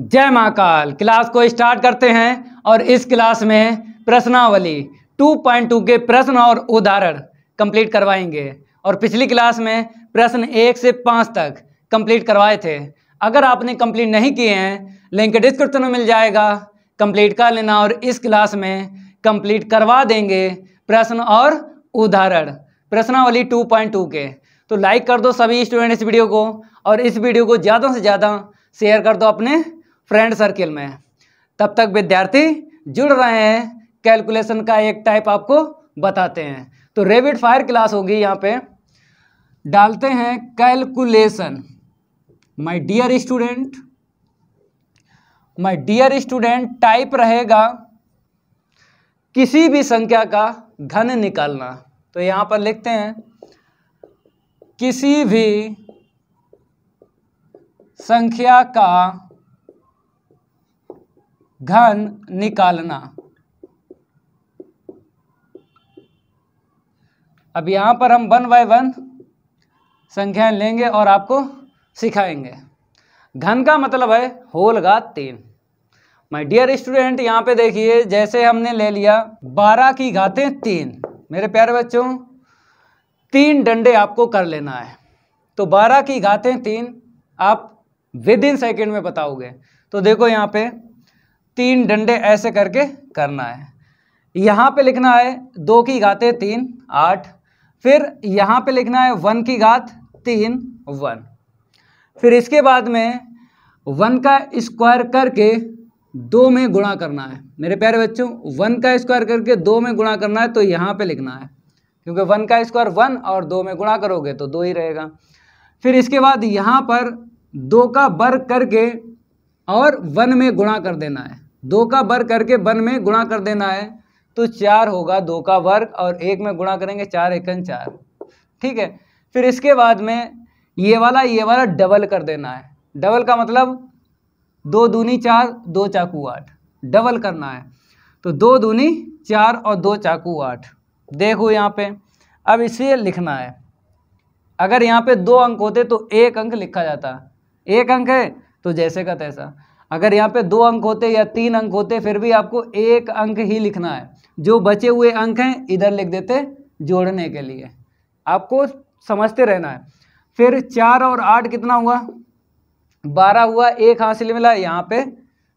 जय महाकाल क्लास को स्टार्ट करते हैं और इस क्लास में प्रश्नावली 2.2 के प्रश्न और उदाहरण कंप्लीट करवाएंगे और पिछली क्लास में प्रश्न एक से पाँच तक कंप्लीट करवाए थे अगर आपने कंप्लीट नहीं किए हैं लिंक डिस्क्रिप्शन में मिल जाएगा कंप्लीट कर लेना और इस क्लास में कंप्लीट करवा देंगे प्रश्न और उदाहरण प्रश्नावली 2.2 के तो लाइक कर दो सभी स्टूडेंट इस वीडियो को और इस वीडियो को ज़्यादा से ज़्यादा शेयर कर दो अपने फ्रेंड सर्किल में तब तक विद्यार्थी जुड़ रहे हैं कैलकुलेशन का एक टाइप आपको बताते हैं तो रेबिड फायर क्लास होगी यहाँ पे डालते हैं calculation my dear student my dear student type रहेगा किसी भी संख्या का घन निकालना तो यहाँ पर लिखते हैं किसी भी संख्या का घन निकालना अब यहां पर हम वन बाय वन संख्याएं लेंगे और आपको सिखाएंगे घन का मतलब है होल का तीन माय डियर स्टूडेंट यहां पे देखिए जैसे हमने ले लिया बारह की घातें तीन मेरे प्यारे बच्चों तीन डंडे आपको कर लेना है तो बारह की घातें तीन आप विद इन सेकेंड में बताओगे तो देखो यहां पे तीन डंडे ऐसे करके करना है यहाँ पे लिखना है दो की घाते तीन आठ फिर यहाँ पे लिखना है वन की घात तीन वन फिर इसके बाद में वन का स्क्वायर करके दो में गुणा करना है मेरे प्यारे बच्चों वन का स्क्वायर करके दो में गुणा करना है तो यहाँ पे लिखना है क्योंकि वन का स्क्वायर वन और दो में गुणा करोगे तो दो ही रहेगा फिर इसके बाद यहाँ पर दो का वर्ग करके और वन में गुणा कर देना है दो का वर्ग करके वन में गुणा कर देना है तो चार होगा दो का वर्ग और एक में गुणा करेंगे चार एकन चार ठीक है फिर इसके बाद में ये वाला ये वाला डबल कर देना है डबल का मतलब दो दूनी चार दो चाकू आठ डबल करना है तो दो दूनी चार और दो चाकू आठ देखो यहाँ पे अब इसे लिखना है अगर यहाँ पे दो अंक होते तो एक अंक लिखा जाता एक अंक है तो जैसे का तैसा अगर यहाँ पे दो अंक होते या तीन अंक होते फिर भी आपको एक अंक ही लिखना है जो बचे हुए अंक हैं इधर लिख देते जोड़ने के लिए आपको समझते रहना है फिर चार और आठ कितना हुआ बारह हुआ एक हासिल से मिला यहाँ पे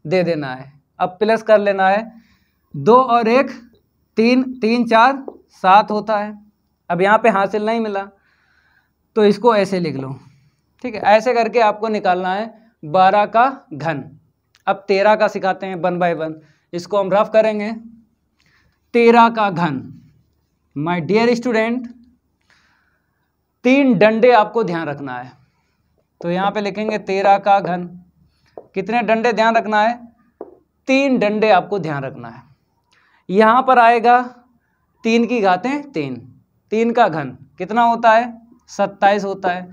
दे देना है अब प्लस कर लेना है दो और एक तीन तीन चार सात होता है अब यहाँ पे हासिल नहीं मिला तो इसको ऐसे लिख लो ठीक है ऐसे करके आपको निकालना है बारह का घन अब तेरह का सिखाते हैं वन बाय वन इसको हम रफ करेंगे तेरह का घन माई डियर स्टूडेंट तीन डंडे आपको ध्यान रखना है तो यहां पे लिखेंगे तेरह का घन कितने डंडे ध्यान रखना है तीन डंडे आपको ध्यान रखना है यहां पर आएगा तीन की घातें तीन तीन का घन कितना होता है सत्ताईस होता है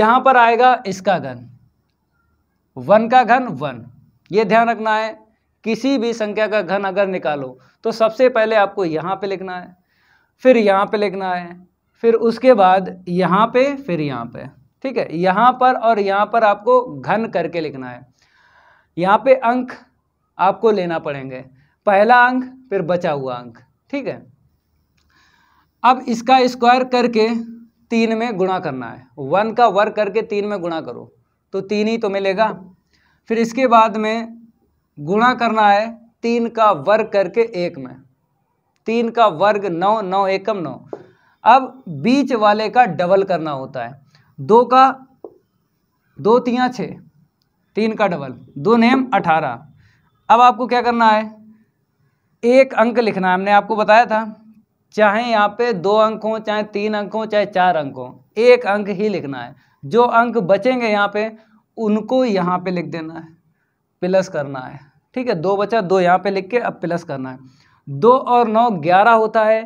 यहां पर आएगा इसका घन वन का घन वन ये ध्यान रखना है किसी भी संख्या का घन अगर निकालो तो सबसे पहले आपको यहाँ पे लिखना है फिर यहाँ पे लिखना है फिर उसके बाद यहाँ पे फिर यहाँ पे ठीक है यहाँ पर और यहाँ पर आपको घन करके लिखना है यहाँ पे अंक आपको लेना पड़ेंगे पहला अंक फिर बचा हुआ अंक ठीक है अब इसका स्क्वायर करके तीन में गुणा करना है वन का वर्ग करके तीन में गुणा करो तो तीन ही तो मिलेगा फिर इसके बाद में गुणा करना है तीन का वर्ग करके एक में तीन का वर्ग नौ नौ एकम नौ अब बीच वाले का डबल करना होता है दो का दो तिया छः तीन का डबल दो नेम अठारह अब आपको क्या करना है एक अंक लिखना है हमने आपको बताया था चाहे यहाँ पे दो अंक हों चाहे तीन अंक हों चाहे चार अंक हों एक अंक ही लिखना है जो अंक बचेंगे यहाँ पे उनको यहाँ पे लिख देना है प्लस करना है ठीक है दो बचा दो यहाँ पे लिख के अब प्लस करना है दो और नौ ग्यारह होता है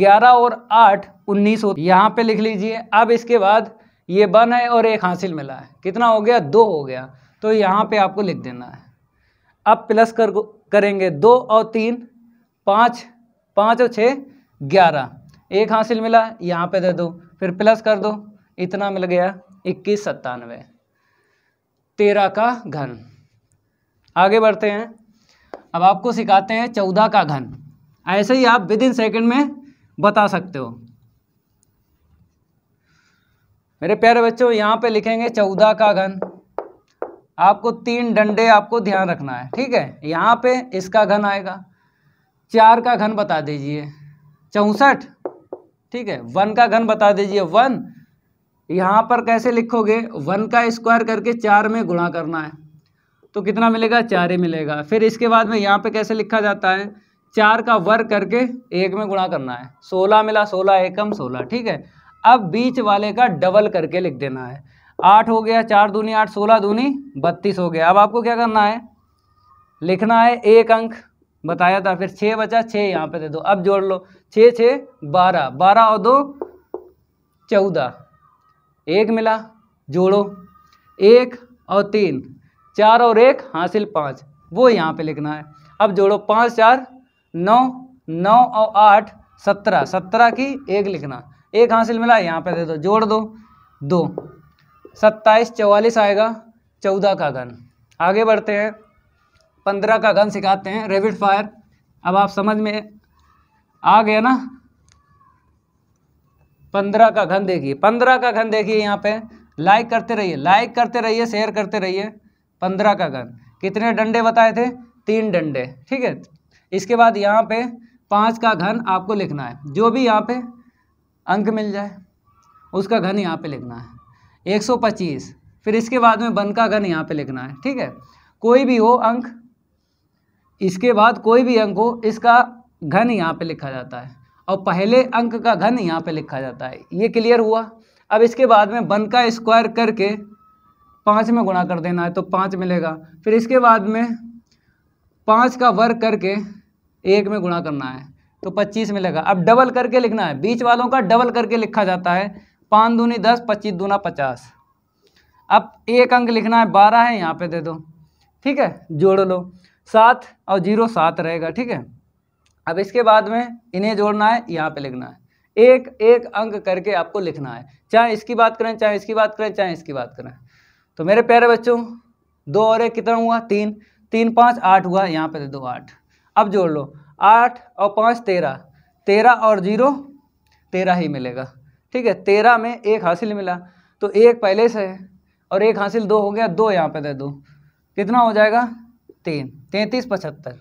ग्यारह और आठ उन्नीस होता यहाँ पे लिख लीजिए अब इसके बाद ये वन है और एक हासिल मिला है कितना हो गया दो हो गया तो यहाँ पे आपको लिख देना है अब प्लस कर करेंगे दो और तीन पाँच पाँच और छः ग्यारह एक हासिल मिला यहाँ पे दे दो फिर प्लस कर दो इतना मिल गया इक्कीस सत्तानवे तेरह का घन आगे बढ़ते हैं अब आपको सिखाते हैं चौदह का घन ऐसे ही आप विद इन सेकेंड में बता सकते हो मेरे प्यारे बच्चों यहाँ पे लिखेंगे चौदह का घन आपको तीन डंडे आपको ध्यान रखना है ठीक है यहाँ पे इसका घन आएगा चार का घन बता दीजिए चौंसठ ठीक है वन का घन बता दीजिए वन यहाँ पर कैसे लिखोगे वन का स्क्वायर करके चार में गुणा करना है तो कितना मिलेगा चार ही मिलेगा फिर इसके बाद में यहाँ पे कैसे लिखा जाता है चार का वर्ग करके एक में गुणा करना है सोलह मिला सोलह एकम सोलह ठीक है अब बीच वाले का डबल करके लिख देना है आठ हो गया चार दूनी आठ सोलह दूनी बत्तीस हो गया अब आपको क्या करना है लिखना है एक अंक बताया था फिर छः बचा छः यहाँ पे दे दो अब जोड़ लो छः छः बारह बारह और दो चौदह एक मिला जोड़ो एक और तीन चार और एक हासिल पाँच वो यहाँ पे लिखना है अब जोड़ो पाँच चार नौ नौ और आठ सत्रह सत्रह की एक लिखना एक हासिल मिला यहाँ पे दे दो जोड़ दो दो सत्ताईस चौवालीस आएगा चौदह का घन आगे बढ़ते हैं पंद्रह का घन सिखाते हैं रेपिड फायर अब आप समझ में आ गया ना पंद्रह का घन देखिए पंद्रह का घन देखिए यहाँ पे लाइक करते रहिए लाइक करते रहिए शेयर करते रहिए पंद्रह का घन कितने डंडे बताए थे तीन डंडे ठीक है इसके बाद यहाँ पे पाँच का घन आपको लिखना है जो भी यहाँ पे अंक मिल जाए उसका घन यहाँ पे लिखना है एक सौ पच्चीस फिर इसके बाद में बन का घन यहाँ पे लिखना है ठीक है कोई भी हो अंक इसके बाद कोई भी अंक हो इसका घन यहाँ पे लिखा जाता है और पहले अंक का घन यहाँ पे लिखा जाता है ये क्लियर हुआ अब इसके बाद में बन का स्क्वायर करके पाँच में गुणा कर देना है तो पाँच मिलेगा फिर इसके बाद में पाँच का वर्ग करके एक में गुणा करना है तो पच्चीस मिलेगा अब डबल करके लिखना है बीच वालों का डबल करके लिखा जाता है पाँच दूनी दस पच्चीस दूना पचास अब एक अंक लिखना है बारह है यहाँ पे दे दो ठीक है जोड़ लो सात और जीरो सात रहेगा ठीक है अब इसके बाद में इन्हें जोड़ना है यहाँ पे लिखना है एक एक अंक करके आपको लिखना है चाहे इसकी बात करें चाहे इसकी बात करें चाहे इसकी बात करें तो मेरे प्यारे बच्चों दो और एक कितना हुआ तीन तीन पाँच आठ हुआ यहाँ पे दे दो आठ अब जोड़ लो आठ और पाँच तेरह तेरह और जीरो तेरह ही मिलेगा ठीक है तेरह में एक हासिल मिला तो एक पहले से है और एक हासिल दो हो गया दो यहाँ पे दे दो कितना हो जाएगा तीन तैंतीस पचहत्तर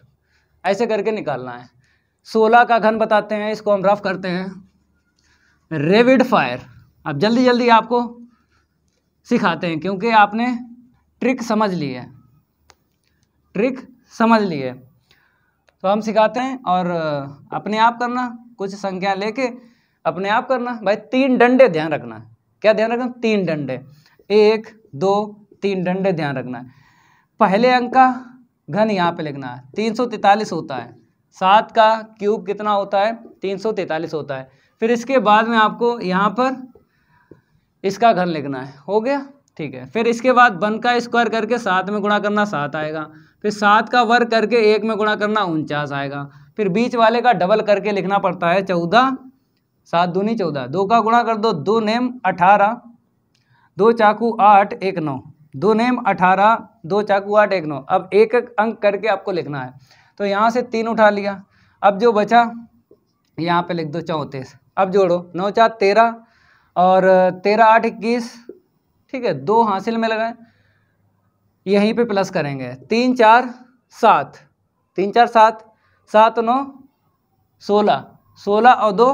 ऐसे करके निकालना है सोलह का घन बताते हैं इसको हम रफ करते हैं रेविड फायर अब जल्दी जल्दी आपको सिखाते हैं क्योंकि आपने ट्रिक समझ ली है ट्रिक समझ ली है तो हम सिखाते हैं और अपने आप करना कुछ संख्या लेके अपने आप करना भाई तीन डंडे ध्यान रखना क्या ध्यान रखना तीन डंडे एक दो तीन डंडे ध्यान रखना पहले अंक का घन यहाँ पे लिखना है तीन सौ तैतालीस होता है सात का क्यूब कितना होता है तीन सौ तैंतालीस होता है फिर इसके बाद में आपको यहाँ पर इसका घन लिखना है हो गया ठीक है फिर इसके बाद वन का स्क्वायर करके सात में गुणा करना सात आएगा फिर सात का वर्ग करके एक में गुणा करना उनचास आएगा फिर बीच वाले का डबल करके लिखना पड़ता है चौदह सात दूनी चौदह दो का गुणा कर दो दो नेम अठारह दो चाकू आठ एक नौ दो नेम अठारह दो चाकू आठ एक नौ अब एक एक अंक करके आपको लिखना है तो यहाँ से तीन उठा लिया अब जो बचा यहाँ पे लिख दो चौंतीस अब जोड़ो नौ चार तेरह और तेरह आठ इक्कीस ठीक है दो हासिल में लगाए यहीं पे प्लस करेंगे तीन चार सात तीन चार सात सात नौ सोलह सोलह और दो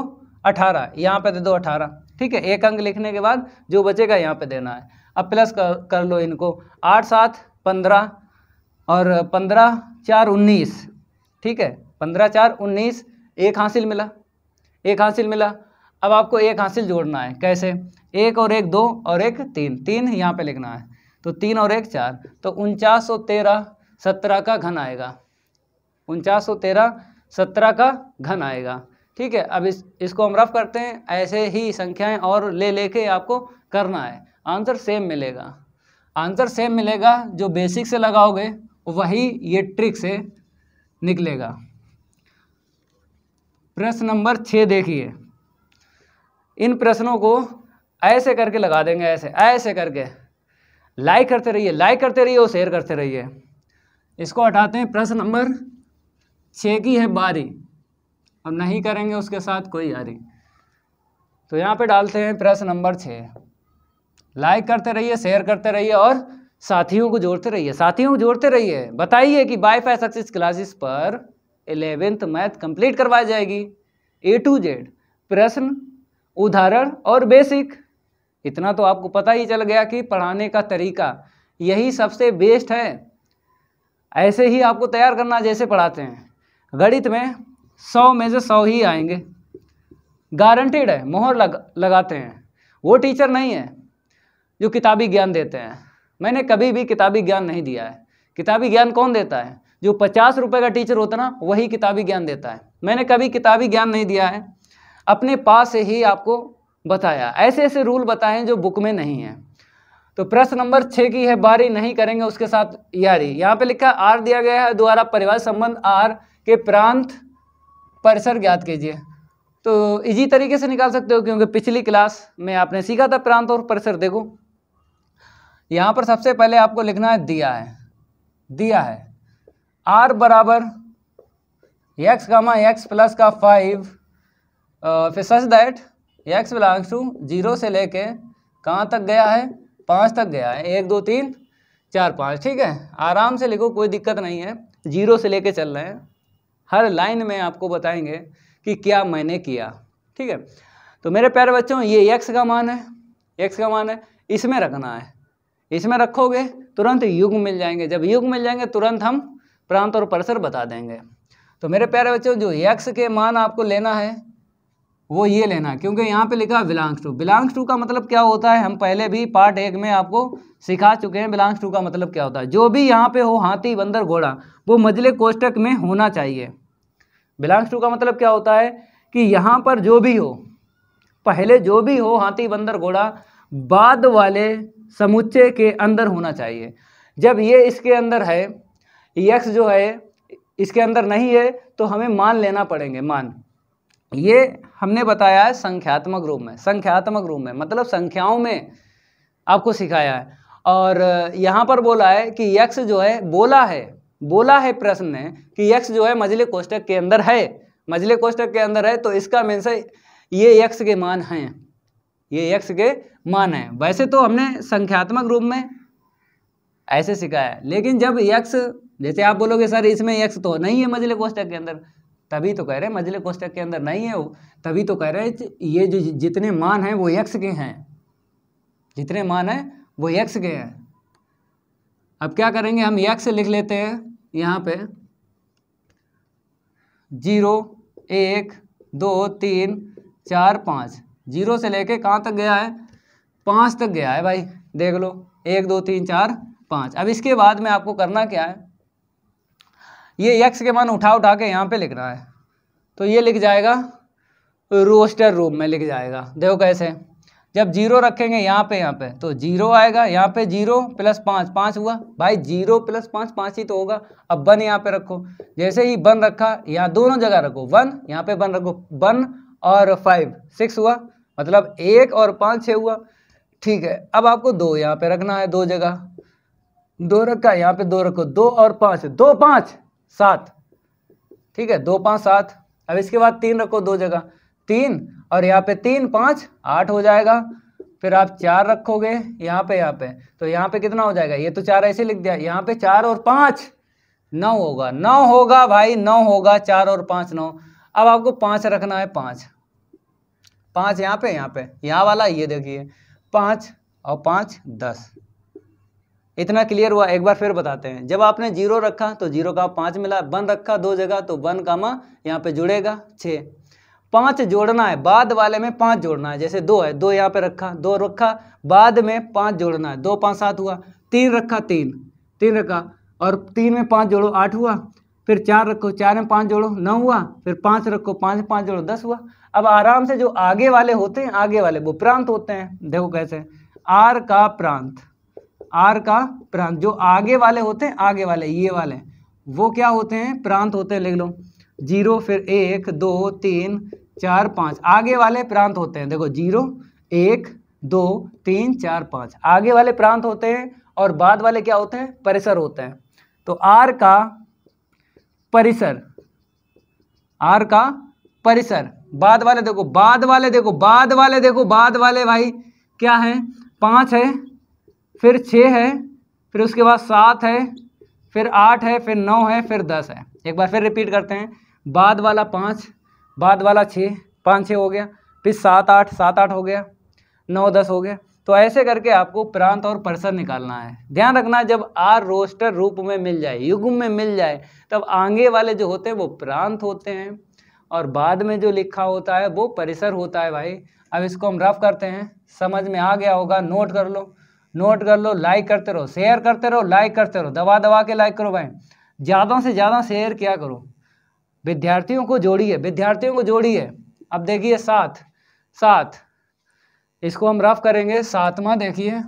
अठारह यहाँ पे दे दो अठारह ठीक है एक अंक लिखने के बाद जो बचेगा यहाँ पे देना है अब प्लस कर, कर लो इनको आठ सात पंद्रह और पंद्रह चार उन्नीस ठीक है पंद्रह चार उन्नीस एक हासिल मिला एक हासिल मिला अब आपको एक हासिल जोड़ना है कैसे एक और एक दो और एक तीन तीन यहाँ पे लिखना है तो तीन और एक चार तो उनचास सौ तेरह सत्रह का घन आएगा उनचास सौ तेरह सत्रह का घन आएगा ठीक है अब इस इसको हम रफ करते हैं ऐसे ही संख्याएं और ले लेके आपको करना है आंसर सेम मिलेगा आंसर सेम मिलेगा जो बेसिक से लगाओगे वही ये ट्रिक से निकलेगा प्रश्न नंबर छः देखिए इन प्रश्नों को ऐसे करके लगा देंगे ऐसे ऐसे करके लाइक करते रहिए लाइक करते रहिए और शेयर करते रहिए इसको हटाते हैं प्रश्न नंबर छः की है बारी हम नहीं करेंगे उसके साथ कोई यारी तो यहाँ पे डालते हैं प्रश्न नंबर छः लाइक करते रहिए शेयर करते रहिए और साथियों को जोड़ते रहिए साथियों को जोड़ते रहिए बताइए कि बाई फाइव सक्सेस क्लासेस पर एलेवेंथ मैथ कंप्लीट करवाई जाएगी ए टू जेड प्रश्न उदाहरण और बेसिक इतना तो आपको पता ही चल गया कि पढ़ाने का तरीका यही सबसे बेस्ट है ऐसे ही आपको तैयार करना जैसे पढ़ाते हैं गणित में सौ में से सौ ही आएंगे गारंटेड है मोहर लग लगाते हैं वो टीचर नहीं है जो किताबी ज्ञान देते हैं मैंने कभी भी किताबी ज्ञान नहीं दिया है किताबी ज्ञान कौन देता है जो पचास रुपये का टीचर होता ना वही किताबी ज्ञान देता है मैंने कभी किताबी ज्ञान नहीं दिया है अपने पास से ही आपको बताया ऐसे ऐसे रूल बताएं जो बुक में नहीं है तो प्रश्न नंबर छः की है बारी नहीं करेंगे उसके साथ यारी यहाँ पे लिखा आर दिया गया है द्वारा परिवार संबंध आर के प्रांत परिसर ज्ञात कीजिए तो इजी तरीके से निकाल सकते हो क्योंकि पिछली क्लास में आपने सीखा था प्रांत और परिसर देखो यहाँ पर सबसे पहले आपको लिखना है दिया है दिया है आर बराबर एक्स कामा एक्स प्लस का फाइव फिर such that x belongs to zero से लेके कहाँ तक गया है पाँच तक गया है एक दो तीन चार पाँच ठीक है आराम से लिखो कोई दिक्कत नहीं है जीरो से लेके चल रहे हैं हर लाइन में आपको बताएंगे कि क्या मैंने किया ठीक है तो मेरे प्यारे बच्चों ये एक्स का मान है एक्स का मान है इसमें रखना है इसमें रखोगे तुरंत युग मिल जाएंगे जब युग मिल जाएंगे तुरंत हम प्रांत और परिसर बता देंगे तो मेरे प्यारे बच्चों जो यक्स के मान आपको लेना है वो ये लेना है क्योंकि यहाँ पे लिखा है बिलोंग्स टू बिलोंग्स टू का मतलब क्या होता है हम पहले भी पार्ट एक में आपको सिखा चुके हैं बिलोंग्स टू का मतलब क्या होता है जो भी यहाँ पे हो हाथी बंदर घोड़ा वो मजले कोष्टक में होना चाहिए बिलोंग्स टू का मतलब क्या होता है कि यहाँ पर जो भी हो पहले जो भी हो हाथी बंदर घोड़ा बाद वाले समुच्चय के अंदर होना चाहिए जब ये इसके अंदर है यक्स जो है इसके अंदर नहीं है तो हमें मान लेना पड़ेंगे मान ये हमने बताया है संख्यात्मक रूप में संख्यात्मक रूप में मतलब संख्याओं में आपको सिखाया है और यहाँ पर बोला है कि यक्स जो है बोला है बोला है प्रश्न ने कि यक्स जो है मजले कोष्टक के अंदर है मजले कोष्टक के अंदर है तो इसका मीन्स ये यक्स के मान हैं ये यक्स के मान है वैसे तो हमने संख्यात्मक रूप में ऐसे सिखाया है लेकिन जब यक्स जैसे आप बोलोगे सर इसमें यक्स तो नहीं है मजले कोष्टक के अंदर तभी तो कह रहे हैं मजले कोष्टक के अंदर नहीं है वो तभी तो कह रहे हैं ये जो जितने मान हैं वो यक्स के हैं जितने मान हैं वो यक्स के हैं अब क्या करेंगे हम यक्स लिख लेते हैं यहाँ पे जीरो एक दो तीन चार पाँच जीरो से लेके कहाँ तक गया है पाँच तक गया है भाई देख लो एक दो तीन चार पाँच अब इसके बाद में आपको करना क्या है ये यक्स के मान उठा उठा के यहाँ पे लिखना है तो ये लिख जाएगा रोस्टर रूम में लिख जाएगा देखो कैसे जब जीरो रखेंगे यहाँ पे यहाँ पे तो जीरो आएगा यहाँ पे जीरो प्लस पाँच पाँच हुआ भाई जीरो प्लस पाँच पाँच ही तो होगा अब वन यहाँ पे रखो जैसे ही वन रखा यहाँ दोनों जगह रखो वन यहाँ पे वन रखो वन और फाइव सिक्स हुआ मतलब एक और पाँच छः हुआ ठीक है अब आपको दो यहाँ पे रखना है दो जगह दो रखा यहाँ पे दो रखो दो और पाँच दो पाँच सात ठीक है दो पाँच सात अब इसके बाद तीन रखो दो जगह तीन और यहाँ पे तीन पाँच आठ हो जाएगा फिर आप चार रखोगे यहाँ पे यहाँ पे तो यहाँ पे कितना हो जाएगा ये तो चार ऐसे लिख दिया यहाँ पे चार और पाँच नौ होगा नौ होगा भाई नौ होगा चार और पाँच नौ अब आपको पाँच रखना है पाँच पाँच यहाँ पे यहाँ पे यहाँ वाला ये देखिए पाँच और पाँच दस इतना क्लियर हुआ एक बार फिर बताते हैं जब आपने जीरो रखा तो जीरो का पाँच मिला वन रखा दो जगह तो वन का माँ यहाँ पर जुड़ेगा छः पाँच जोड़ना है बाद वाले में पाँच जोड़ना है जैसे दो है दो यहाँ पे रखा दो रखा बाद में पाँच जोड़ना है दो पाँच सात हुआ तीन रखा तीन तीन रखा और तीन में पाँच जोड़ो आठ हुआ फिर चार रखो चार में पाँच जोड़ो नौ हुआ फिर पाँच रखो पाँच पाँच जोड़ो दस हुआ अब आराम से जो आगे वाले होते हैं आगे वाले वो प्रांत होते हैं देखो कैसे आर का प्रांत आर का प्रांत जो आगे वाले होते हैं आगे वाले ये वाले वो क्या होते हैं प्रांत होते हैं लिख लो जीरो फिर एक दो तीन चार पाँच आगे वाले प्रांत होते हैं देखो जीरो एक दो तीन चार पाँच आगे वाले प्रांत होते हैं और बाद वाले क्या होते हैं परिसर होते हैं तो आर का परिसर आर का परिसर बाद वाले देखो बाद वाले देखो बाद वाले देखो बाद वाले भाई क्या है पाँच है फिर छः है फिर उसके बाद सात है फिर आठ है फिर नौ है फिर दस है एक बार फिर रिपीट करते हैं बाद वाला पाँच बाद वाला छः पाँच छः हो गया फिर सात आठ सात आठ हो गया नौ दस हो गया तो ऐसे करके आपको प्रांत और परिसर निकालना है ध्यान रखना जब आर रोस्टर रूप में मिल जाए युग्म में मिल जाए तब आगे वाले जो होते हैं वो प्रांत होते हैं और बाद में जो लिखा होता है वो परिसर होता है भाई अब इसको हम रफ करते हैं समझ में आ गया होगा नोट कर लो नोट कर लो लाइक करते रहो शेयर करते रहो लाइक करते रहो दबा दबा के लाइक करो भाई ज़्यादा से ज़्यादा शेयर क्या करो विद्यार्थियों को जोड़िए विद्यार्थियों को जोड़िए अब देखिए सात सात इसको हम रफ करेंगे सातवा देखिए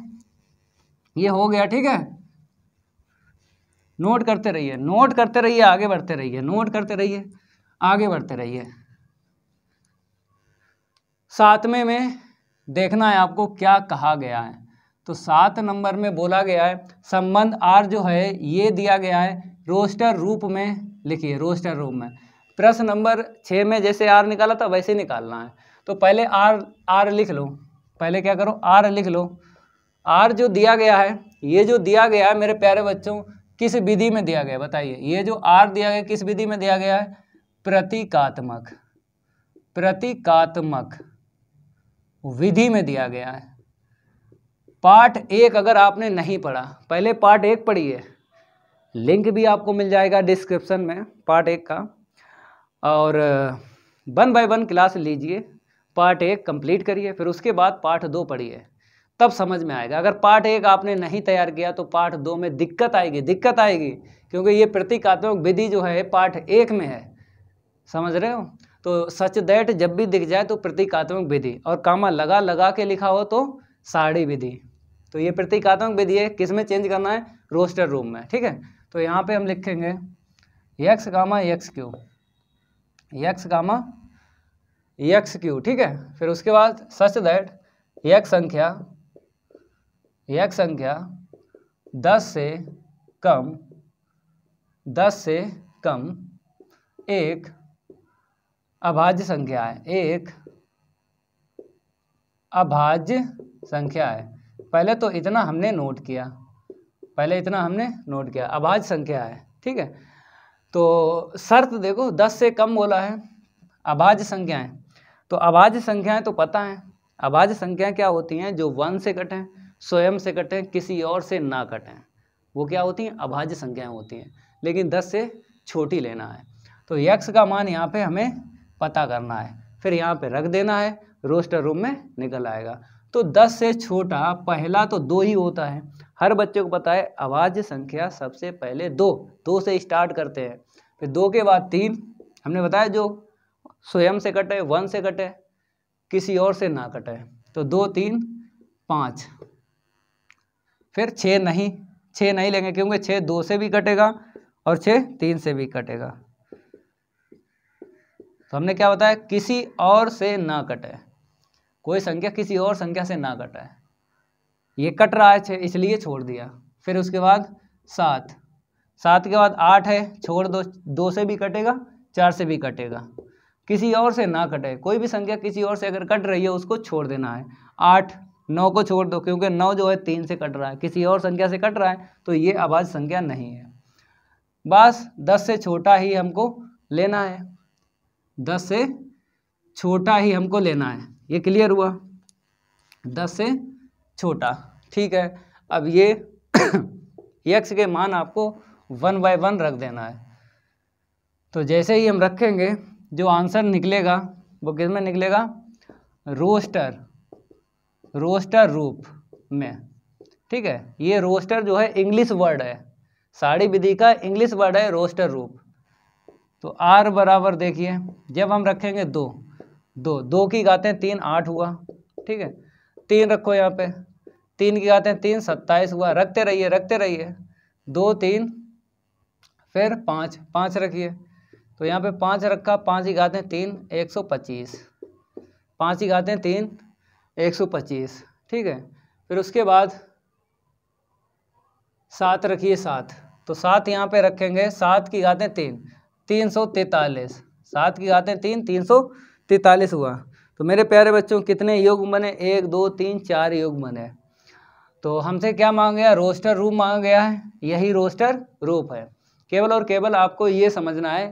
ये हो गया ठीक है नोट करते रहिए नोट करते रहिए आगे बढ़ते रहिए नोट करते रहिए आगे बढ़ते रहिए सातवें में देखना है आपको क्या कहा गया है तो सात नंबर में बोला गया है संबंध आर जो है ये दिया गया है रोस्टर रूप में लिखिए रोस्टर रूप में प्रश्न नंबर छः में जैसे आर निकाला था वैसे निकालना है तो पहले आर आर लिख लो पहले क्या करो आर लिख लो आर जो दिया गया है ये जो दिया गया है मेरे प्यारे बच्चों किस विधि में दिया गया बताइए ये जो आर दिया गया किस विधि में दिया गया है प्रतीकात्मक प्रतीकात्मक विधि में दिया गया है पार्ट एक अगर आपने नहीं पढ़ा पहले पार्ट एक पढ़िए लिंक भी आपको मिल जाएगा डिस्क्रिप्शन में पार्ट एक का और वन बाय वन क्लास लीजिए पार्ट एक कंप्लीट करिए फिर उसके बाद पार्ट दो पढ़िए तब समझ में आएगा अगर पार्ट एक आपने नहीं तैयार किया तो पार्ट दो में दिक्कत आएगी दिक्कत आएगी क्योंकि ये प्रतीकात्मक विधि जो है पार्ट एक में है समझ रहे हो तो सच दैट जब भी दिख जाए तो प्रतीकात्मक विधि और कामा लगा लगा के लिखा हो तो साड़ी विधि तो ये प्रतीकात्मक विधि है किस में चेंज करना है रोस्टर रूम में ठीक है तो यहाँ पे हम लिखेंगे x comma x cube x comma x cube ठीक है फिर उसके बाद सच दैट यक संख्या यक संख्या दस से कम दस से कम एक अभाज्य संख्या है एक अभाज्य संख्या है पहले तो इतना हमने नोट किया पहले इतना हमने नोट किया अभाज्य संख्या है ठीक है तो शर्त देखो दस से कम बोला है अभाज्य संख्याएं तो अभाज्य संख्याएं तो पता है अभाज्य संख्याएं क्या होती हैं जो वन से कटें स्वयं से कटें किसी और से ना कटें वो क्या होती हैं अभाज्य संख्याएं होती हैं लेकिन दस से छोटी लेना है तो यक्ष का मान यहाँ पे हमें पता करना है फिर यहाँ पे रख देना है रोस्टर रूम में निकल आएगा तो 10 से छोटा पहला तो दो ही होता है हर बच्चे को पता है आवाज़ संख्या सबसे पहले दो दो से स्टार्ट करते हैं फिर दो के बाद तीन हमने बताया जो स्वयं से कटे वन से कटे किसी और से ना कटे तो दो तीन पाँच फिर छः नहीं छः नहीं लेंगे क्योंकि छः दो से भी कटेगा और छः तीन से भी कटेगा तो हमने क्या बताया किसी और से ना कटे कोई संख्या किसी और संख्या से ना कटे ये कट रहा है छः इसलिए छोड़ दिया फिर उसके बाद सात सात के बाद आठ है छोड़ दो दो से भी कटेगा चार से भी कटेगा किसी और से ना कटे कोई भी संख्या किसी और से अगर कट रही है उसको छोड़ देना है आठ नौ को छोड़ दो क्योंकि नौ जो है तीन से कट रहा है किसी और संख्या से कट रहा है तो ये आवाज़ संख्या नहीं है बस दस से छोटा ही हमको लेना है दस से छोटा ही हमको लेना है ये क्लियर हुआ दस से छोटा ठीक है अब ये यक्स के मान आपको वन बाय वन रख देना है तो जैसे ही हम रखेंगे जो आंसर निकलेगा वो किस में निकलेगा रोस्टर रोस्टर रूप में ठीक है ये रोस्टर जो है इंग्लिश वर्ड है साड़ी विधि का इंग्लिश वर्ड है रोस्टर रूप तो आर बराबर देखिए जब हम रखेंगे दो दो दो की गाते हैं तीन आठ हुआ ठीक है तीन रखो यहाँ पे तीन की गाते हैं तीन सत्ताईस हुआ रखते रहिए रखते रहिए दो तीन फिर पाँच पाँच रखिए तो यहाँ पे पाँच रखा पाँच ही गाते हैं तीन एक सौ पच्चीस पाँच ही गाते हैं तीन एक सौ पच्चीस ठीक है फिर उसके बाद सात रखिए सात तो सात यहाँ पे रखेंगे सात की गाते हैं तीन तीन सौ तैतालीस सात की घाते हैं तीन तीन सौ तैतालीस हुआ तो मेरे प्यारे बच्चों कितने योग बने एक दो तीन चार योग बने तो हमसे क्या मांगा गया रोस्टर रूप मांगा गया है यही रोस्टर रूप है केवल और केवल आपको ये समझना है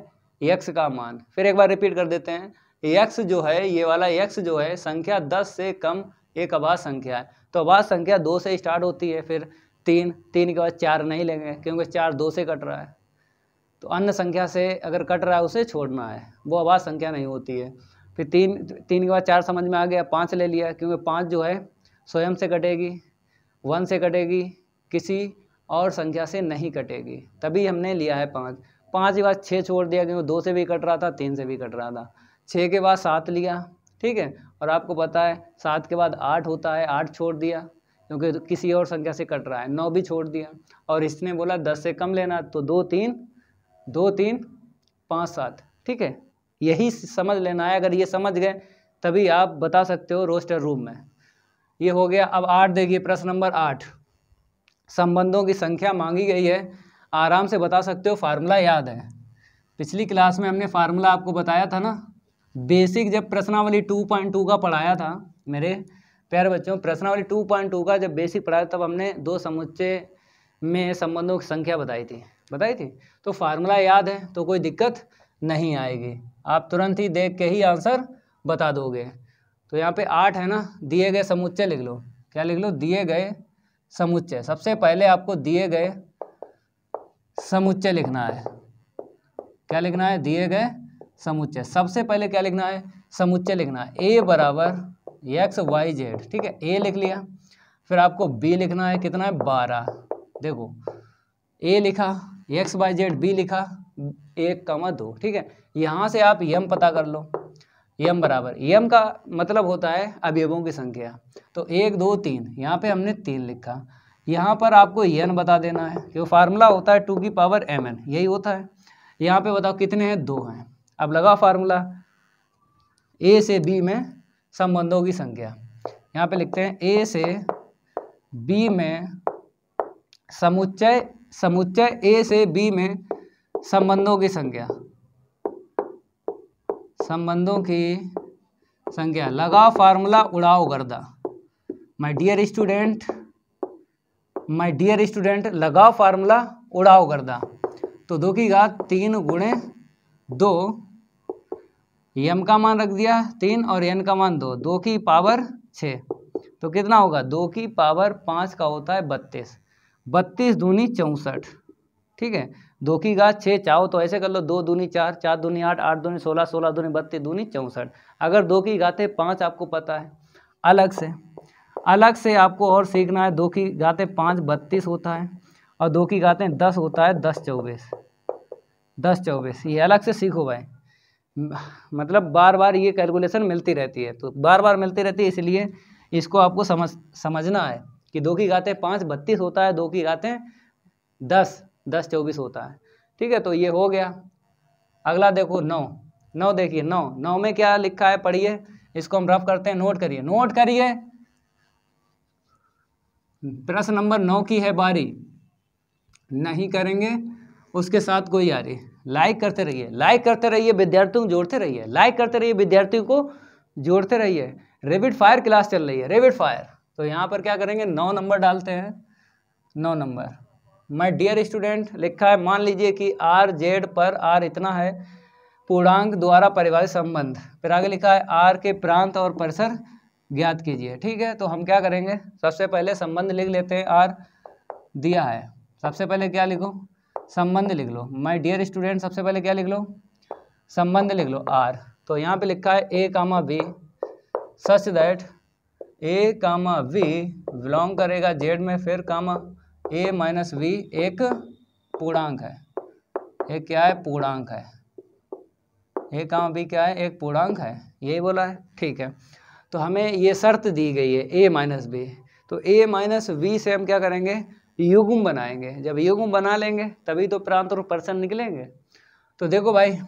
यक्स का मान फिर एक बार रिपीट कर देते हैं यक्स जो है ये वाला यक्स जो है संख्या दस से कम एक अभाज संख्या है तो अभाज संख्या दो से स्टार्ट होती है फिर तीन तीन के बाद चार नहीं लेंगे क्योंकि चार दो से कट रहा है तो अन्य संख्या से अगर कट रहा है उसे छोड़ना है वो आवाज़ संख्या नहीं होती है फिर तीन तीन के बाद चार समझ में आ गया पाँच ले लिया क्योंकि पाँच जो है स्वयं से कटेगी वन से कटेगी किसी और संख्या से नहीं कटेगी तभी हमने लिया है पाँच पाँच के बाद छः छोड़ दिया क्योंकि दो से भी कट रहा था तीन से भी कट रहा था छः के बाद सात लिया ठीक है और आपको पता है सात के बाद आठ होता है आठ छोड़ दिया क्योंकि किसी और संख्या से कट रहा है नौ भी छोड़ दिया और इसने बोला दस से कम लेना तो दो तीन दो तीन पाँच सात ठीक है यही समझ लेना है अगर ये समझ गए तभी आप बता सकते हो रोस्टर रूम में ये हो गया अब आठ देखिए प्रश्न नंबर आठ संबंधों की संख्या मांगी गई है आराम से बता सकते हो फार्मूला याद है पिछली क्लास में हमने फार्मूला आपको बताया था ना बेसिक जब प्रश्नावली टू पॉइंट टू का पढ़ाया था मेरे प्यारे बच्चों प्रश्नावली टू पॉइंट टू का जब बेसिक पढ़ाया तब हमने दो समुच्चय में संबंधों की संख्या बताई थी बताई थी तो फार्मूला याद है तो कोई दिक्कत नहीं आएगी आप तुरंत ही देख के ही आंसर बता दोगे तो यहाँ पे आठ है ना दिए गए समुच्चय लिख लो क्या लिख लो दिए गए समुच्चय सबसे पहले आपको दिए गए समुच्चय लिखना है क्या लिखना है दिए गए समुच्चय सबसे पहले क्या लिखना है समुच्चय लिखना है ए बराबर एक्स वाई जेड ठीक है ए लिख लिया फिर आपको बी लिखना है कितना है बारह देखो ए लिखा एक्स बाई जेड बी लिखा एक कमा दो ठीक है यहाँ से आप यम पता कर लो यम बराबर यम का मतलब होता है अवयवों की संख्या तो एक दो तीन यहाँ पे हमने तीन लिखा यहाँ पर आपको यन बता देना है क्यों फार्मूला होता है टू की पावर एम एन यही होता है यहाँ पे बताओ कितने हैं दो हैं अब लगा फार्मूला ए से बी में संबंधों की संख्या यहाँ पे लिखते हैं ए से बी में समुच्चय समुच्चय ए से बी में संबंधों की संख्या संबंधों की संख्या लगाओ फार्मूला उड़ाओ गर्दा my dear student my dear student लगाओ फार्मूला उड़ाओ गर्दा तो दो की घात तीन गुणे दो यम का मान रख दिया तीन और एन का मान दो दो की पावर छः तो कितना होगा दो की पावर पाँच का होता है बत्तीस बत्तीस दूनी चौंसठ ठीक है दो की घात छः चाहो तो ऐसे कर लो दो दूनी चार चार दूनी आठ आठ दूनी सोलह सोलह दूनी बत्तीस दूनी चौंसठ अगर दो की गाते पाँच आपको पता है अलग से अलग से आपको और सीखना है दो की गाते पाँच बत्तीस होता है और दो की घाते दस होता है दस चौबीस दस चौबीस ये अलग से सीखो भाई मतलब बार बार ये कैलकुलेशन मिलती रहती है तो बार बार मिलती रहती है इसलिए इसको आपको समझ समझना है कि दो की घातें पाँच बत्तीस होता है दो की घातें दस दस चौबीस होता है ठीक है तो ये हो गया अगला देखो नौ नौ देखिए नौ नौ में क्या लिखा है पढ़िए इसको हम रफ करते हैं नोट करिए नोट करिए प्रश्न नंबर नौ की है बारी नहीं करेंगे उसके साथ कोई आ रही लाइक करते रहिए लाइक करते रहिए विद्यार्थियों को जोड़ते रहिए लाइक करते रहिए विद्यार्थियों को जोड़ते रहिए रेबिड फायर क्लास चल रही है रेबिड फायर तो यहाँ पर क्या करेंगे नौ नंबर डालते हैं नौ नंबर माई डियर स्टूडेंट लिखा है मान लीजिए कि आर जेड पर आर इतना है पूर्णांक द्वारा परिभाषित संबंध फिर आगे लिखा है आर के प्रांत और परिसर ज्ञात कीजिए ठीक है तो हम क्या करेंगे सबसे पहले संबंध लिख लेते हैं आर दिया है सबसे पहले क्या लिखो संबंध लिख लो माई डियर स्टूडेंट सबसे पहले क्या लिख लो संबंध लिख लो आर तो यहाँ पे लिखा है A comma B such that A comma V belong करेगा जेड में फिर कामा ए माइनस वी एक पूर्णांक है ये क्या है पूर्णांक है ए कामा वी क्या है एक पूर्णांक है यही बोला है ठीक है तो हमें ये शर्त दी गई है ए माइनस बी तो ए माइनस वी से हम क्या करेंगे युगम बनाएंगे जब युगम बना लेंगे तभी तो प्रांत और पर्सन निकलेंगे तो देखो भाई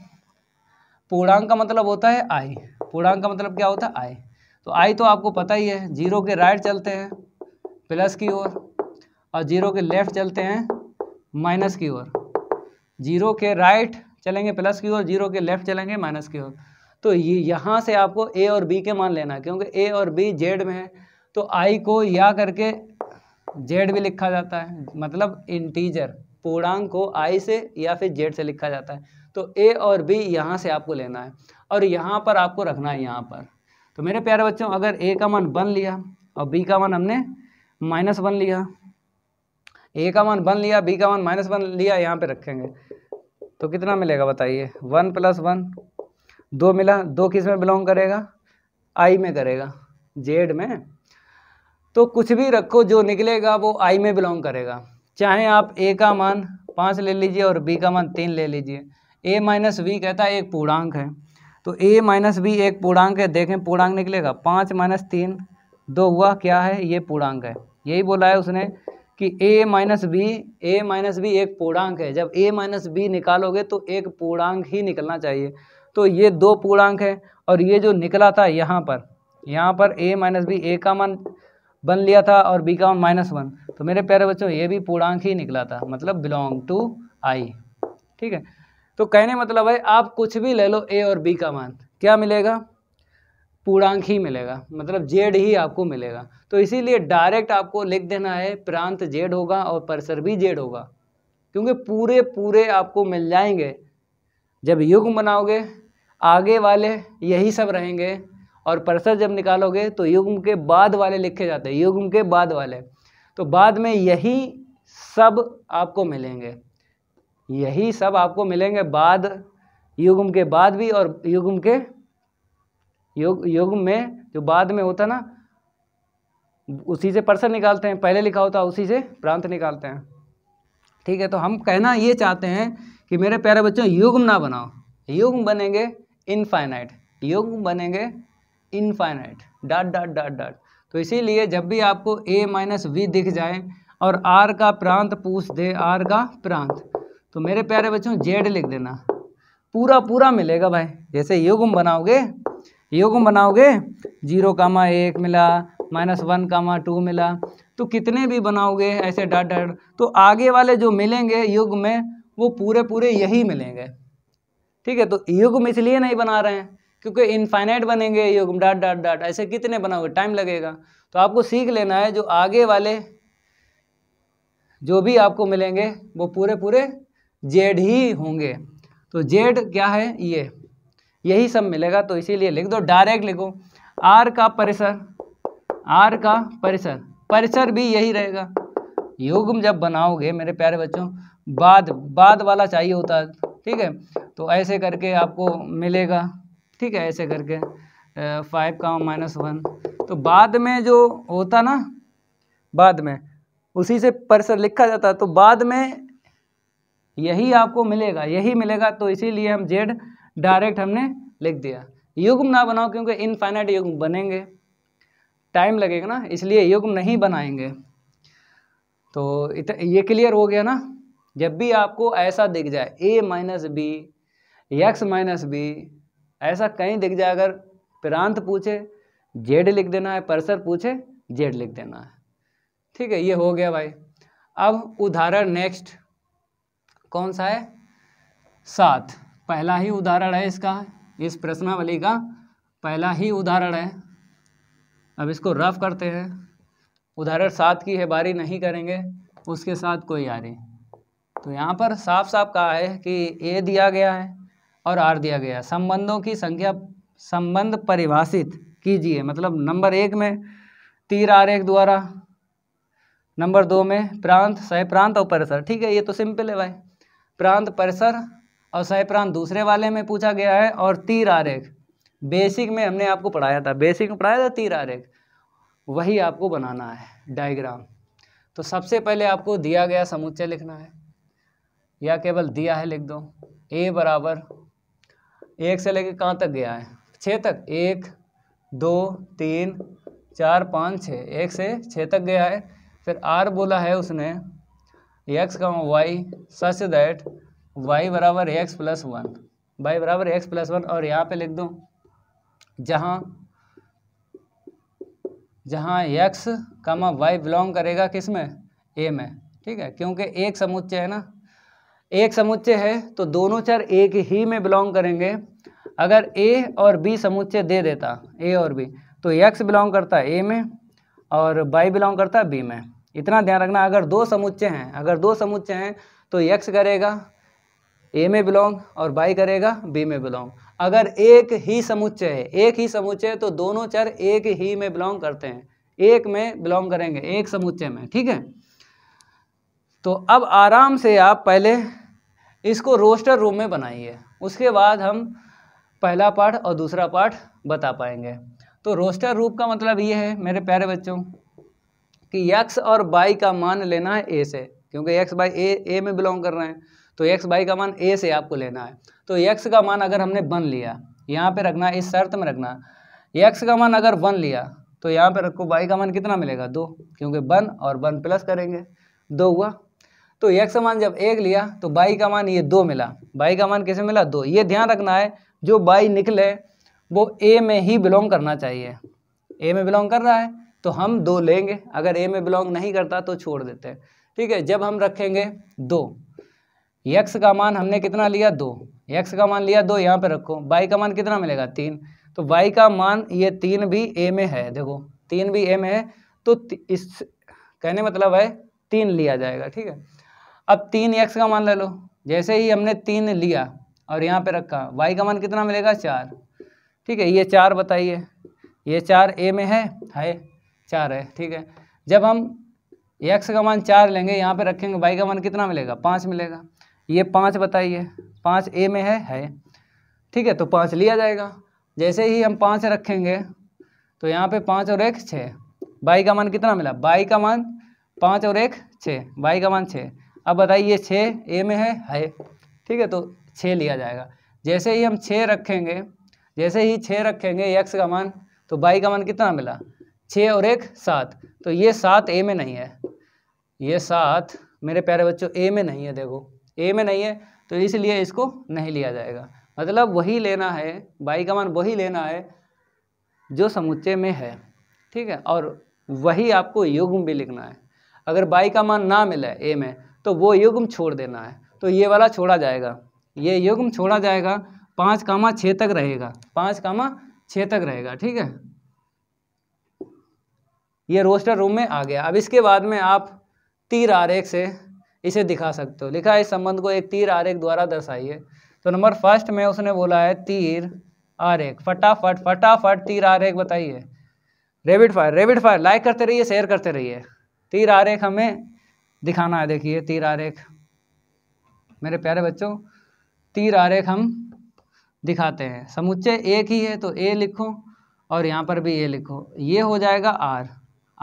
पूर्णांक का मतलब होता है आई पूर्णांक का मतलब क्या होता है आई तो आई तो आपको पता ही है जीरो के राइट चलते हैं प्लस की ओर और, जीरो के लेफ्ट चलते हैं माइनस की ओर जीरो के राइट चलेंगे प्लस की ओर जीरो के लेफ्ट चलेंगे माइनस की ओर तो ये यहाँ से आपको ए और बी के मान लेना है क्योंकि ए और बी जेड में है तो आई को या करके जेड भी लिखा जाता है मतलब इंटीजर पूर्णांक को आई से या फिर जेड से लिखा जाता है तो ए और बी यहाँ से आपको लेना है और यहाँ पर आपको रखना है यहाँ पर तो मेरे प्यारे बच्चों अगर ए का मान बन लिया और बी का मान हमने माइनस वन लिया ए का मान बन लिया बी का मान माइनस वन लिया यहाँ पे रखेंगे तो कितना मिलेगा बताइए वन प्लस वन दो मिला दो किस में बिलोंग करेगा आई में करेगा जेड में तो कुछ भी रखो जो निकलेगा वो आई में बिलोंग करेगा चाहे आप ए का मान पाँच ले लीजिए और बी का मान तीन ले लीजिए ए माइनस वी कहता है एक पूर्णांक है तो ए माइनस बी एक पूर्णांक है देखें पूर्णांक निकलेगा पाँच माइनस तीन दो हुआ क्या है ये पूर्णांक है यही बोला है उसने कि A minus B A minus B एक पूर्णांक है जब ए माइनस बी निकालोगे तो एक पूर्णांक ही निकलना चाहिए तो ये दो पूर्णांक है और ये जो निकला था यहाँ पर यहाँ पर ए माइनस बी ए का मान बन लिया था और बी का मान माइनस वन तो मेरे प्यारे बच्चों ये भी पूर्णांक ही निकला था मतलब बिलोंग टू आई ठीक है तो कहने मतलब है आप कुछ भी ले लो ए और बी का मान क्या मिलेगा पूर्णांक ही मिलेगा मतलब जेड ही आपको मिलेगा तो इसीलिए डायरेक्ट आपको लिख देना है प्रांत जेड होगा और परिसर भी जेड होगा क्योंकि पूरे पूरे आपको मिल जाएंगे जब युग्म बनाओगे आगे वाले यही सब रहेंगे और परिसर जब निकालोगे तो युग्म के बाद वाले लिखे जाते हैं युग्म के बाद वाले तो बाद में यही सब आपको मिलेंगे यही सब आपको मिलेंगे बाद युगम के बाद भी और युगम के युग युगम में जो बाद में होता ना उसी से पर्सन निकालते हैं पहले लिखा होता है उसी से प्रांत निकालते हैं ठीक है तो हम कहना ये चाहते हैं कि मेरे प्यारे बच्चों युग्म ना बनाओ युग्म बनेंगे इनफाइनाइट युग्म बनेंगे infinite dot dot dot dot तो इसीलिए जब भी आपको ए माइनस वी दिख जाए और आर का प्रांत पूछ दे आर का प्रांत तो मेरे प्यारे बच्चों जेड लिख देना पूरा पूरा मिलेगा भाई जैसे युगम बनाओगे युगम बनाओगे जीरो कामा एक मिला माइनस वन कामा टू मिला तो कितने भी बनाओगे ऐसे डाट डाट तो आगे वाले जो मिलेंगे युग में वो पूरे पूरे यही मिलेंगे ठीक है तो युग में इसलिए नहीं बना रहे हैं क्योंकि इनफाइनाइट बनेंगे युग डाट डाट डाट ऐसे कितने बनाओगे टाइम लगेगा तो आपको सीख लेना है जो आगे वाले जो भी आपको मिलेंगे वो पूरे पूरे जेड ही होंगे तो जेड क्या है ये यही सब मिलेगा तो इसीलिए लिख दो डायरेक्ट लिखो आर का परिसर आर का परिसर परिसर भी यही रहेगा युग्म जब बनाओगे मेरे प्यारे बच्चों बाद बाद वाला चाहिए होता ठीक है तो ऐसे करके आपको मिलेगा ठीक है ऐसे करके फाइव का माइनस वन तो बाद में जो होता ना बाद में उसी से परिसर लिखा जाता तो बाद में यही आपको मिलेगा यही मिलेगा तो इसीलिए हम जेड डायरेक्ट हमने लिख दिया युग्म ना बनाओ क्योंकि इनफाइनाइट युग्म बनेंगे टाइम लगेगा ना इसलिए युग्म नहीं बनाएंगे तो इत, ये क्लियर हो गया ना जब भी आपको ऐसा दिख जाए A minus B x minus B ऐसा कहीं दिख जाए अगर प्रांत पूछे जेड लिख देना है परसर पूछे जेड लिख देना है ठीक है ये हो गया भाई अब उदाहरण नेक्स्ट कौन सा है सात पहला ही उदाहरण है इसका इस प्रश्नावली का पहला ही उदाहरण है अब इसको रफ करते हैं उदाहरण सात की है बारी नहीं करेंगे उसके साथ कोई आ रही तो यहाँ पर साफ साफ कहा है कि ए दिया गया है और आर दिया गया है संबंधों की संख्या संबंध परिभाषित कीजिए मतलब नंबर एक में तीर आर एक द्वारा नंबर दो में प्रांत सह प्रांत और परिसर ठीक है ये तो सिंपल है भाई प्रांत परिसर और सह प्रांत दूसरे वाले में पूछा गया है और तीर आरेख बेसिक में हमने आपको पढ़ाया था बेसिक में पढ़ाया था तीर आरेख वही आपको बनाना है डायग्राम तो सबसे पहले आपको दिया गया समुच्चय लिखना है या केवल दिया है लिख दो ए बराबर एक से लेकर कहाँ तक गया है छः तक एक दो तीन चार पाँच छः एक से छः तक गया है फिर आर बोला है उसने एक्स का वाई सच दैट वाई बराबर एक्स प्लस वन वाई बराबर एक्स प्लस वन और यहाँ पे लिख दो जहाँ जहाँ एक्स कामा वाई बिलोंग करेगा किस में ए में ठीक है क्योंकि एक समुच्चय है ना एक समुच्चय है तो दोनों चर एक ही में बिलोंग करेंगे अगर ए और बी समुच्चय दे देता ए और बी तो एक्स बिलोंग करता ए में और वाई बिलोंग करता बी में इतना ध्यान रखना अगर दो समुच्चय हैं अगर दो समुच्चय हैं तो यक्स करेगा ए में बिलोंग और बाई करेगा बी में बिलोंग अगर एक ही समुच्चय है एक ही समुच्चय तो दोनों चर एक ही में बिलोंग करते हैं एक में बिलोंग करेंगे एक समुच्चय में ठीक है तो अब आराम से आप पहले इसको रोस्टर रूम में बनाइए उसके बाद हम पहला पाठ और दूसरा पाठ बता पाएंगे तो रोस्टर रूप का मतलब ये है मेरे प्यारे बच्चों कि एक्स और बाई का मान लेना है ए से क्योंकि एक्स बाई ए ए में बिलोंग कर रहे हैं तो एक्स बाई का मान ए से आपको लेना है तो एक्स का मान अगर हमने वन लिया यहाँ पे रखना इस शर्त में रखना एक्स का मान अगर वन लिया तो यहाँ पे रखो बाई का मान कितना मिलेगा दो क्योंकि वन और वन प्लस करेंगे दो हुआ तो एक्स का मान जब एक लिया तो बाई का मान ये दो मिला बाई का मान कैसे मिला दो ये ध्यान रखना है जो बाई निकले वो ए में ही बिलोंग करना चाहिए ए में बिलोंग कर रहा है तो हम दो लेंगे अगर ए में बिलोंग नहीं करता तो छोड़ देते हैं ठीक है जब हम रखेंगे दो यक्स का मान हमने कितना लिया दो यक्स का मान लिया दो यहाँ पे रखो वाई का मान कितना मिलेगा तीन तो वाई का मान ये तीन भी ए में है देखो तीन भी ए में है तो इस कहने मतलब है तीन लिया जाएगा ठीक है अब तीन यक्स का मान ले लो जैसे ही हमने तीन लिया और यहाँ पे रखा वाई का मान कितना मिलेगा चार ठीक है ये चार बताइए ये चार ए में है है चार है ठीक है जब हम x का मान चार लेंगे यहाँ पे रखेंगे y का मान कितना मिलेगा पाँच मिलेगा ये पाँच बताइए पाँच ए में है है ठीक है तो पाँच लिया जाएगा जैसे ही हम पाँच रखेंगे तो यहाँ पे पाँच और एक छः बाई का मान कितना मिला बाई का मान पाँच और एक छः बाई का मान छः अब बताइए छः ए में है है ठीक है तो छः लिया जाएगा जैसे ही हम छः रखेंगे जैसे ही छः रखेंगे एक्स का मान तो बाई का मान कितना मिला छः और एक सात तो ये सात ए में नहीं है ये सात मेरे प्यारे बच्चों ए में नहीं है देखो ए में नहीं है तो इसलिए इसको नहीं लिया जाएगा मतलब वही लेना है बाई का मान वही लेना है जो समुच्चय में है ठीक है और वही आपको युग्म भी लिखना है अगर बाई का मान ना मिले ए में तो वो युग्म छोड़ देना है तो ये वाला छोड़ा जाएगा ये युग्म छोड़ा जाएगा पाँच कामा छः तक रहेगा पाँच कामा छः तक रहेगा ठीक है ये रोस्टर रूम में आ गया अब इसके बाद में आप तीर आरेख से इसे दिखा सकते हो लिखा है इस संबंध को एक तीर आरेख द्वारा दर्शाइए तो नंबर फर्स्ट में उसने बोला है तीर आरेख फटाफट फटाफट तीर आरेख बताइए rapid fire rapid fire like करते रहिए शेयर करते रहिए तीर आरेख हमें दिखाना है देखिए तीर आरेख मेरे प्यारे बच्चों तीर आरेख हम दिखाते हैं समुच्चय एक ही है तो ए लिखो और यहाँ पर भी ए लिखो ये हो जाएगा आर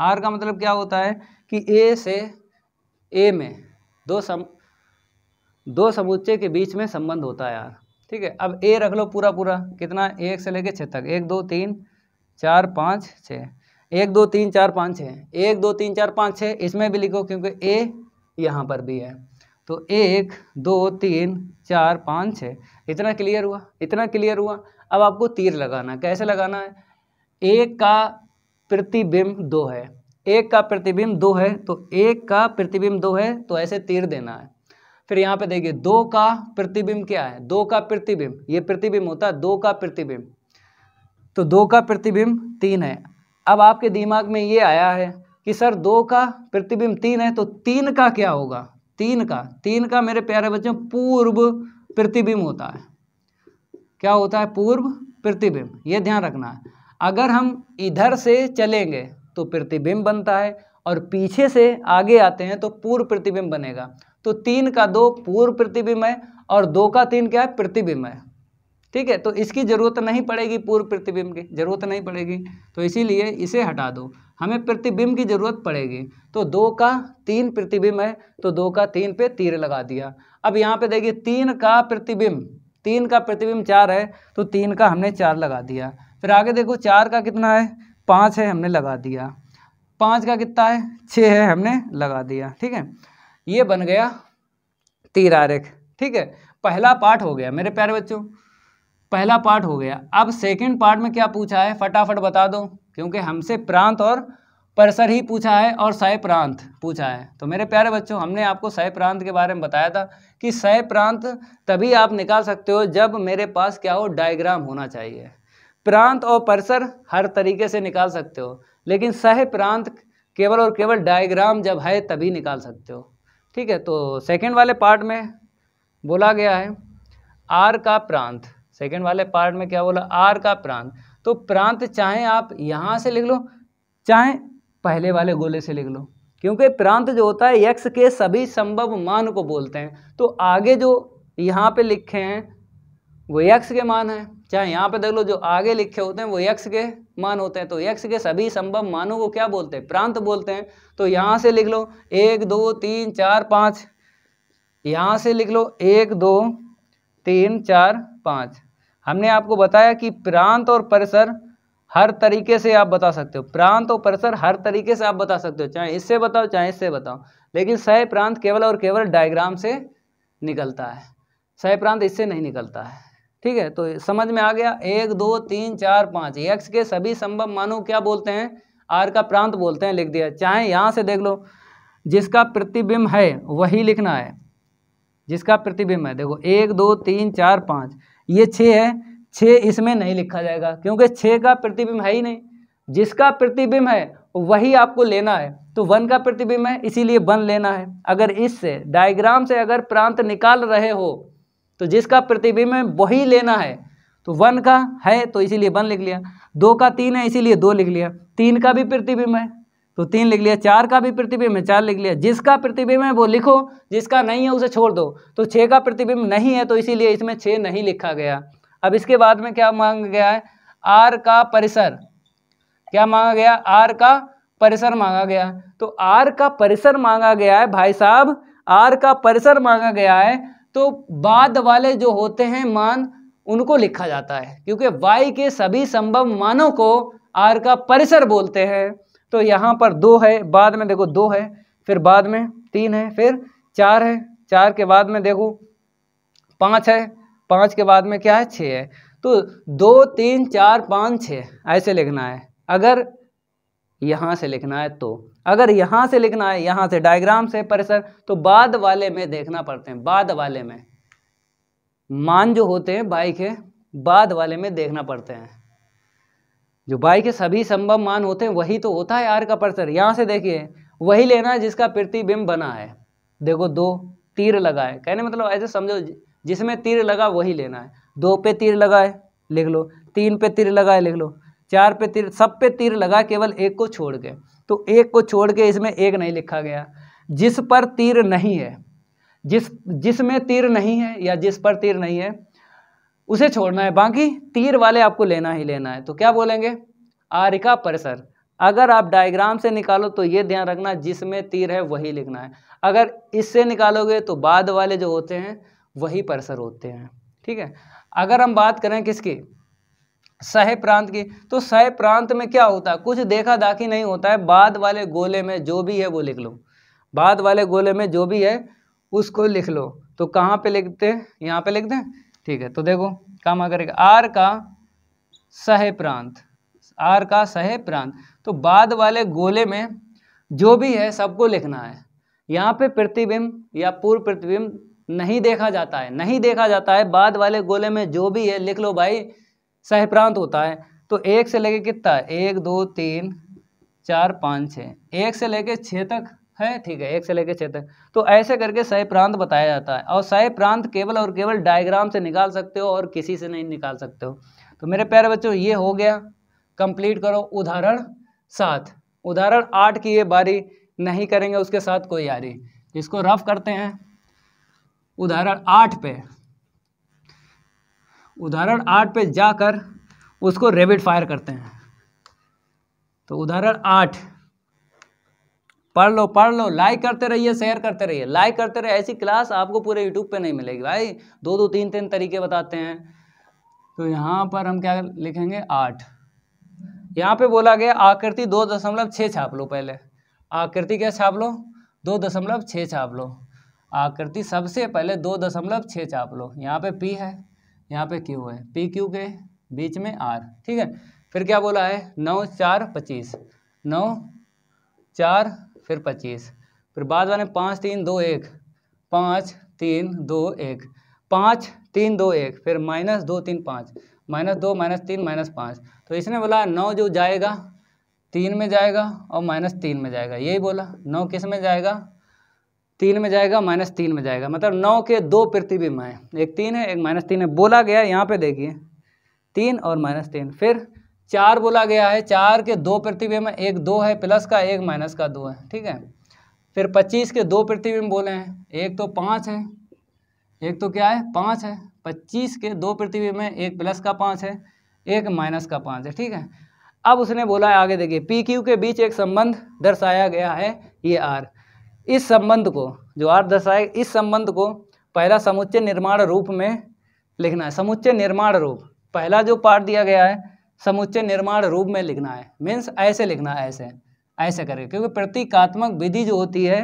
आर का मतलब क्या होता है कि ए से ए में दो सम दो समुच्चय के बीच में संबंध होता है आर ठीक है अब ए रख लो पूरा पूरा कितना एक से लेके छः तक एक दो तीन चार पाँच छः एक दो तीन चार पाँच छः एक दो तीन चार पाँच छः इसमें भी लिखो क्योंकि ए यहाँ पर भी है तो एक दो तीन चार पाँच छः इतना क्लियर हुआ इतना क्लियर हुआ अब आपको तीर लगाना कैसे लगाना है एक का प्रतिबिंब दो है एक का प्रतिबिंब दो है तो एक का प्रतिबिंब दो है तो ऐसे तीर देना है फिर यहाँ पे देखिए दो का प्रतिबिंब क्या है दो का प्रतिबिंब ये प्रतिबिंब होता है दो का प्रतिबिंब तो दो का प्रतिबिंब तीन है अब आपके दिमाग में ये आया है कि सर दो का प्रतिबिंब तीन है तो तीन का क्या होगा तीन का तीन का मेरे प्यारे बच्चों पूर्व प्रतिबिंब होता है क्या होता है पूर्व प्रतिबिंब ये ध्यान रखना है अगर हम इधर से चलेंगे तो प्रतिबिंब बनता है और पीछे से आगे आते हैं तो पूर्व प्रतिबिंब बनेगा तो तीन का दो पूर्व प्रतिबिंब है और दो का तीन क्या है प्रतिबिंब है ठीक है तो इसकी ज़रूरत नहीं पड़ेगी पूर्व प्रतिबिंब की ज़रूरत नहीं पड़ेगी तो इसीलिए इसे हटा दो हमें प्रतिबिंब की ज़रूरत पड़ेगी तो दो का तीन प्रतिबिंब है तो दो का तीन पे तीर लगा दिया अब यहाँ पे देखिए तीन का प्रतिबिंब तीन का प्रतिबिंब चार है तो तीन का हमने चार लगा दिया फिर आगे देखो चार का कितना है पाँच है हमने लगा दिया पाँच का कितना है छः है हमने लगा दिया ठीक है ये बन गया तिरारक ठीक है पहला पार्ट हो गया मेरे प्यारे बच्चों पहला पार्ट हो गया अब सेकंड पार्ट में क्या पूछा है फटाफट बता दो क्योंकि हमसे प्रांत और परसर ही पूछा है और सय प्रांत पूछा है तो मेरे प्यारे बच्चों हमने आपको सय प्रांत के बारे में बताया था कि सय प्रांत तभी आप निकाल सकते हो जब मेरे पास क्या हो डायग्राम होना चाहिए प्रांत और परिसर हर तरीके से निकाल सकते हो लेकिन सह प्रांत केवल और केवल डायग्राम जब है तभी निकाल सकते हो ठीक है तो सेकेंड वाले पार्ट में बोला गया है आर का प्रांत सेकेंड वाले पार्ट में क्या बोला आर का प्रांत तो प्रांत चाहे आप यहाँ से लिख लो चाहे पहले वाले गोले से लिख लो क्योंकि प्रांत जो होता है यक्ष के सभी संभव मान को बोलते हैं तो आगे जो यहाँ पे लिखे हैं वो यक्ष के मान हैं चाहे यहाँ पे देख लो जो आगे लिखे होते हैं वो यक्ष के मान होते हैं तो यक्ष के सभी संभव मानों को क्या बोलते हैं प्रांत बोलते हैं तो यहाँ से लिख लो एक दो तीन चार पाँच यहाँ से लिख लो एक दो तीन चार पाँच हमने आपको बताया कि प्रांत और परिसर हर तरीके से आप बता सकते हो प्रांत और परिसर हर तरीके से आप बता सकते हो चाहे इससे बताओ चाहे इससे बताओ लेकिन सह प्रांत केवल और केवल डायग्राम से निकलता है सह प्रांत इससे नहीं निकलता है ठीक है तो समझ में आ गया एक दो तीन चार पाँच यक्ष के सभी संभव मानों क्या बोलते हैं आर का प्रांत बोलते हैं लिख दिया चाहे यहाँ से देख लो जिसका प्रतिबिंब है वही लिखना है जिसका प्रतिबिंब है देखो एक दो तीन चार पाँच ये छः है छः इसमें नहीं लिखा जाएगा क्योंकि छः का प्रतिबिंब है ही नहीं जिसका प्रतिबिंब है वही आपको लेना है तो वन का प्रतिबिंब है इसीलिए वन लेना है अगर इससे डायग्राम से अगर प्रांत निकाल रहे हो तो जिसका प्रतिबिंब वही लेना है तो वन का है तो इसीलिए वन लिख लिया दो का तीन है इसीलिए दो लिख लिया तीन का भी प्रतिबिंब है तो तीन लिख लिया चार का भी प्रतिबिंब है चार लिख लिया जिसका प्रतिबिंब है वो लिखो जिसका नहीं है उसे छोड़ दो तो छः का प्रतिबिंब नहीं है तो इसीलिए इसमें छः नहीं लिखा गया अब इसके बाद में क्या मांगा गया है आर का परिसर क्या मांगा गया आर का परिसर मांगा गया तो आर का परिसर मांगा गया है भाई साहब आर का परिसर मांगा गया है तो बाद वाले जो होते हैं मान उनको लिखा जाता है क्योंकि वाई के सभी संभव मानों को आर का परिसर बोलते हैं तो यहाँ पर दो है बाद में देखो दो है फिर बाद में तीन है फिर चार है चार के बाद में देखो पाँच है पाँच के बाद में क्या है छः है तो दो तीन चार पाँच छः ऐसे लिखना है अगर यहाँ से लिखना है तो अगर यहाँ से लिखना है यहाँ से डायग्राम से परिसर तो बाद वाले में देखना पड़ते हैं बाद वाले में मान जो होते हैं बाई के बाद वाले में देखना पड़ते हैं जो बाई के सभी संभव मान होते हैं वही तो होता है आर का परिसर यहाँ से देखिए वही लेना है जिसका प्रतिबिंब बना है देखो दो तीर लगाए कहने मतलब ऐसे समझो जिसमें तीर लगा वही लेना है दो पे तीर लगाए लिख लो तीन पे तीर लगाए लिख लो चार पे तीर सब पे तीर लगा केवल एक को छोड़ के तो एक को छोड़ के इसमें एक नहीं लिखा गया जिस पर तीर नहीं है जिस जिसमें तीर नहीं है या जिस पर तीर नहीं है उसे छोड़ना है बाकी तीर वाले आपको लेना ही लेना है तो क्या बोलेंगे आरिका परिसर अगर आप डायग्राम से निकालो तो ये ध्यान रखना जिसमें तीर है वही लिखना है अगर इससे निकालोगे तो बाद वाले जो होते हैं वही परिसर होते हैं ठीक है अगर हम बात करें किसकी सह प्रांत की तो सह प्रांत में क्या होता है कुछ देखा दाखी नहीं होता है बाद वाले गोले में जो भी है वो लिख लो बाद वाले गोले में जो भी है उसको लिख लो तो कहाँ पे लिखते हैं यहाँ पे लिखते हैं ठीक है तो देखो काम आकर करेगा आर का सह प्रांत आर का सह प्रांत तो बाद वाले गोले में जो भी है सबको लिखना है यहाँ पे प्रतिबिंब या पूर्व प्रतिबिंब नहीं देखा जाता है नहीं देखा जाता है बाद वाले गोले में जो भी है लिख लो भाई सहप्रांत होता है तो एक से लेके कितना एक दो तीन चार पाँच छः एक से लेके छः तक है ठीक है एक से लेके छः तक तो ऐसे करके सह प्रांत बताया जाता है और सह प्रांत केवल और केवल डायग्राम से निकाल सकते हो और किसी से नहीं निकाल सकते हो तो मेरे प्यारे बच्चों ये हो गया कंप्लीट करो उदाहरण सात उदाहरण आठ की ये बारी नहीं करेंगे उसके साथ कोई यारी इसको रफ करते हैं उदाहरण आठ पे उदाहरण आठ पे जाकर उसको रेबिट फायर करते हैं तो उदाहरण आठ पढ़ लो पढ़ लो लाइक करते रहिए शेयर करते रहिए लाइक करते रहिए ऐसी क्लास आपको पूरे यूट्यूब पे नहीं मिलेगी भाई दो दो तीन तीन तरीके बताते हैं तो यहाँ पर हम क्या लिखेंगे आठ यहाँ पे बोला गया आकृति दो दशमलव छः छाप लो पहले आकृति क्या छाप लो दो दशमलव छः छाप लो आकृति सबसे पहले दो दशमलव छः छाप लो यहाँ पे पी है यहाँ पे क्यू है पी क्यू के बीच में आर ठीक है फिर क्या बोला है नौ चार पच्चीस नौ चार फिर पच्चीस फिर बाद वाले पाँच तीन दो एक पाँच तीन दो एक पाँच तीन दो एक फिर माइनस दो तीन पाँच माइनस दो माइनस तीन माइनस पाँच तो इसने बोला नौ जो जाएगा तीन में जाएगा और माइनस तीन में जाएगा यही बोला नौ किस में जाएगा तीन में जाएगा माइनस तीन में जाएगा मतलब नौ के दो प्रतिबिंब हैं एक तीन है एक माइनस तीन है बोला गया है यहाँ पे देखिए तीन और माइनस तीन फिर चार बोला गया है चार के दो प्रतिबिंब में एक दो है प्लस का एक माइनस का दो है ठीक है फिर पच्चीस के दो प्रतिबिंब बोले हैं एक तो पाँच है एक तो क्या है पाँच है पच्चीस के दो प्रतिबिंब में एक प्लस का पाँच है एक माइनस का पाँच है ठीक है अब उसने बोला है आगे देखिए पी क्यू के बीच एक संबंध दर्शाया गया है ये आर इस संबंध को जो आठ दशा है इस संबंध को पहला समुच्चय निर्माण रूप में लिखना है समुच्चय निर्माण रूप पहला जो पार्ट दिया गया है समुच्चय निर्माण रूप में लिखना है मीन्स ऐसे लिखना है ऐसे ऐसे करके क्योंकि प्रतीकात्मक विधि जो होती है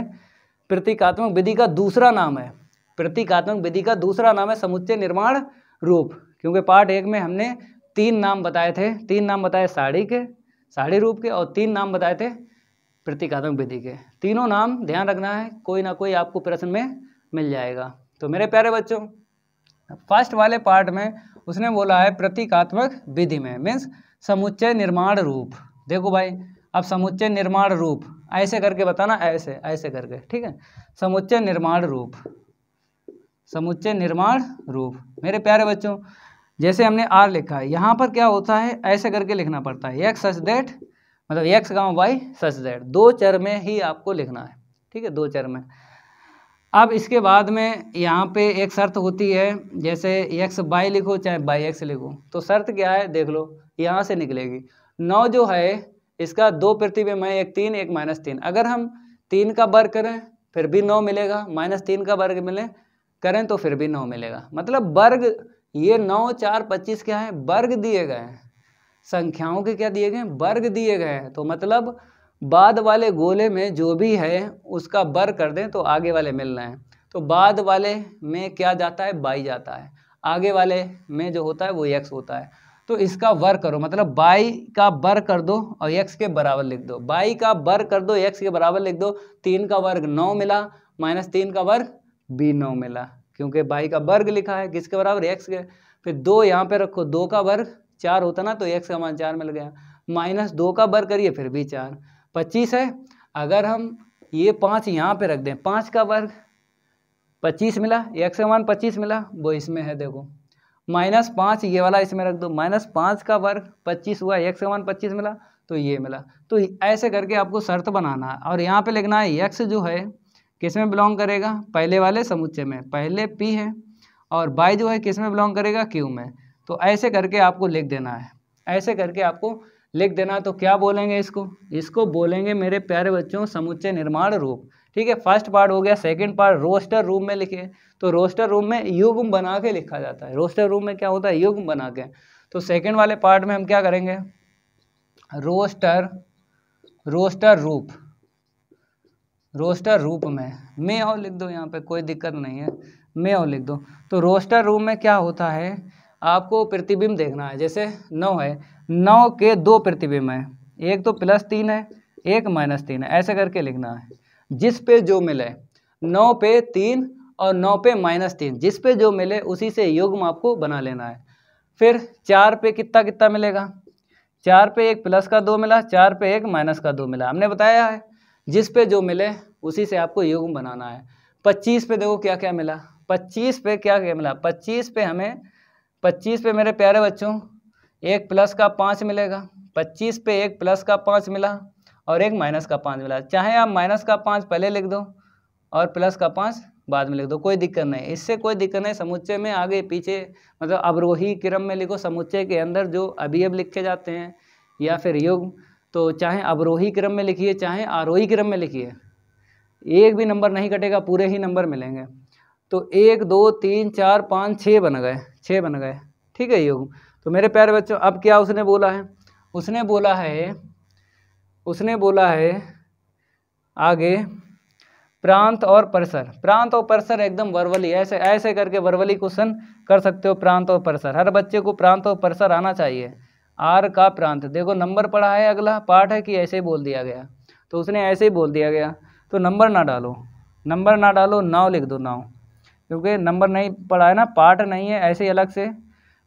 प्रतीकात्मक विधि का दूसरा नाम है प्रतीकात्मक विधि का दूसरा नाम है समुच्चय निर्माण रूप क्योंकि पार्ट एक में हमने तीन नाम बताए थे तीन नाम बताए साड़ी के साड़ी रूप के और तीन नाम बताए थे प्रतीकात्मक विधि के तीनों नाम ध्यान रखना है कोई ना कोई आपको प्रश्न में मिल जाएगा तो मेरे प्यारे बच्चों फर्स्ट वाले पार्ट में उसने बोला है प्रतीकात्मक विधि में मीन्स समुच्चय निर्माण रूप देखो भाई अब समुच्चय निर्माण रूप ऐसे करके बताना ऐसे ऐसे करके ठीक है समुच्चय निर्माण रूप समुच्चय निर्माण रूप मेरे प्यारे बच्चों जैसे हमने आर लिखा है यहाँ पर क्या होता है ऐसे करके लिखना पड़ता है एक सच देट मतलब एक्स गाँव वाई सच दैट दो चर में ही आपको लिखना है ठीक है दो चर में अब इसके बाद में यहाँ पे एक शर्त होती है जैसे एक्स बाई लिखो चाहे बाई एक्स लिखो तो शर्त क्या है देख लो यहाँ से निकलेगी नौ जो है इसका दो प्रतिबिंब है एक तीन एक माइनस तीन अगर हम तीन का वर्ग करें फिर भी नौ मिलेगा माइनस तीन का वर्ग मिले करें तो फिर भी नौ मिलेगा मतलब वर्ग ये नौ चार पच्चीस क्या है वर्ग दिए गए हैं संख्याओं के क्या दिए गए वर्ग दिए गए हैं तो मतलब बाद वाले गोले में जो भी है उसका वर्ग कर दें तो आगे वाले मिल रहे हैं तो बाद वाले में क्या जाता है बाई जाता है आगे वाले में जो होता है वो एक्स होता है तो इसका वर्ग करो मतलब बाई का वर्ग कर दो और एक्स के बराबर लिख दो बाई का वर्ग कर दो एक्स के बराबर लिख दो तीन का वर्ग नौ मिला माइनस तीन का वर्ग बी नौ मिला क्योंकि बाई का वर्ग लिखा है किसके बराबर एक्स के फिर दो यहाँ पे रखो दो का वर्ग चार होता ना तो एक्स का मान चार मिल गया माइनस दो का वर्ग करिए फिर भी चार पच्चीस है अगर हम ये पाँच यहाँ पे रख दें पाँच का वर्ग पच्चीस मिला एक्स का मान पच्चीस मिला वो इसमें है देखो माइनस पाँच ये वाला इसमें रख दो माइनस पाँच का वर्ग पच्चीस हुआ एक्स का मान पच्चीस मिला तो ये मिला तो ऐसे करके आपको शर्त बनाना है और यहाँ पे लिखना है एक्स जो है किस में बिलोंग करेगा पहले वाले समुच्चय में पहले पी है और बाई जो है किस में बिलोंग करेगा क्यू में तो ऐसे करके आपको लिख देना है ऐसे करके आपको लिख देना तो क्या बोलेंगे इसको इसको बोलेंगे मेरे प्यारे बच्चों समुच्चय निर्माण रूप ठीक है फर्स्ट पार्ट हो गया सेकंड पार्ट रोस्टर रूम में लिखे तो रोस्टर रूम में युग्म बना के लिखा जाता है रोस्टर रूम में क्या होता है युग्म बना के तो सेकंड वाले पार्ट में हम क्या करेंगे रोस्टर रोस्टर रूप रोस्टर रूप में मैं और लिख दो यहाँ पे कोई दिक्कत नहीं है मैं और लिख दो तो रोस्टर रूम में क्या होता है आपको प्रतिबिंब देखना है जैसे नौ है नौ के दो प्रतिबिंब हैं एक तो प्लस तीन है एक माइनस तीन है ऐसे करके लिखना है जिस पे जो मिले नौ पे तीन और नौ पे माइनस तीन जिस पे जो मिले उसी से युग्म आपको बना लेना है फिर चार पे कितना कितना मिलेगा चार पे एक प्लस का दो मिला चार पे एक माइनस का दो मिला हमने बताया है जिस पे जो मिले उसी से आपको युग्म बनाना है पच्चीस पे देखो क्या क्या मिला पच्चीस पे क्या क्या मिला पच्चीस पे हमें पच्चीस पे मेरे प्यारे बच्चों एक प्लस का पाँच मिलेगा पच्चीस पे एक प्लस का पाँच मिला और एक माइनस का पाँच मिला चाहे आप माइनस का पाँच पहले लिख दो और प्लस का पाँच बाद में लिख दो कोई दिक्कत नहीं इससे कोई दिक्कत नहीं समुच्चय में आगे पीछे मतलब अवरोही क्रम में लिखो समुच्चय के अंदर जो अभी अब लिखे जाते हैं या फिर युग तो चाहे अवरोही क्रम में लिखिए चाहे आरोही क्रम में लिखिए एक भी नंबर नहीं कटेगा पूरे ही नंबर मिलेंगे तो एक दो तीन चार पाँच छः बन गए छः बन गए ठीक है योग तो मेरे प्यारे बच्चों अब क्या उसने बोला है उसने बोला है उसने बोला है आगे प्रांत और परिसर प्रांत और परिसर एकदम वर्वली ऐसे ऐसे करके वर्वली क्वेश्चन कर सकते हो प्रांत और परिसर हर बच्चे को प्रांत और परिसर आना चाहिए आर का प्रांत देखो नंबर पढ़ा है अगला पाठ है कि ऐसे ही बोल दिया गया तो उसने ऐसे ही बोल दिया गया तो नंबर ना डालो नंबर ना डालो नाव लिख दो नाव क्योंकि नंबर नहीं पड़ा है ना पार्ट नहीं है ऐसे ही अलग से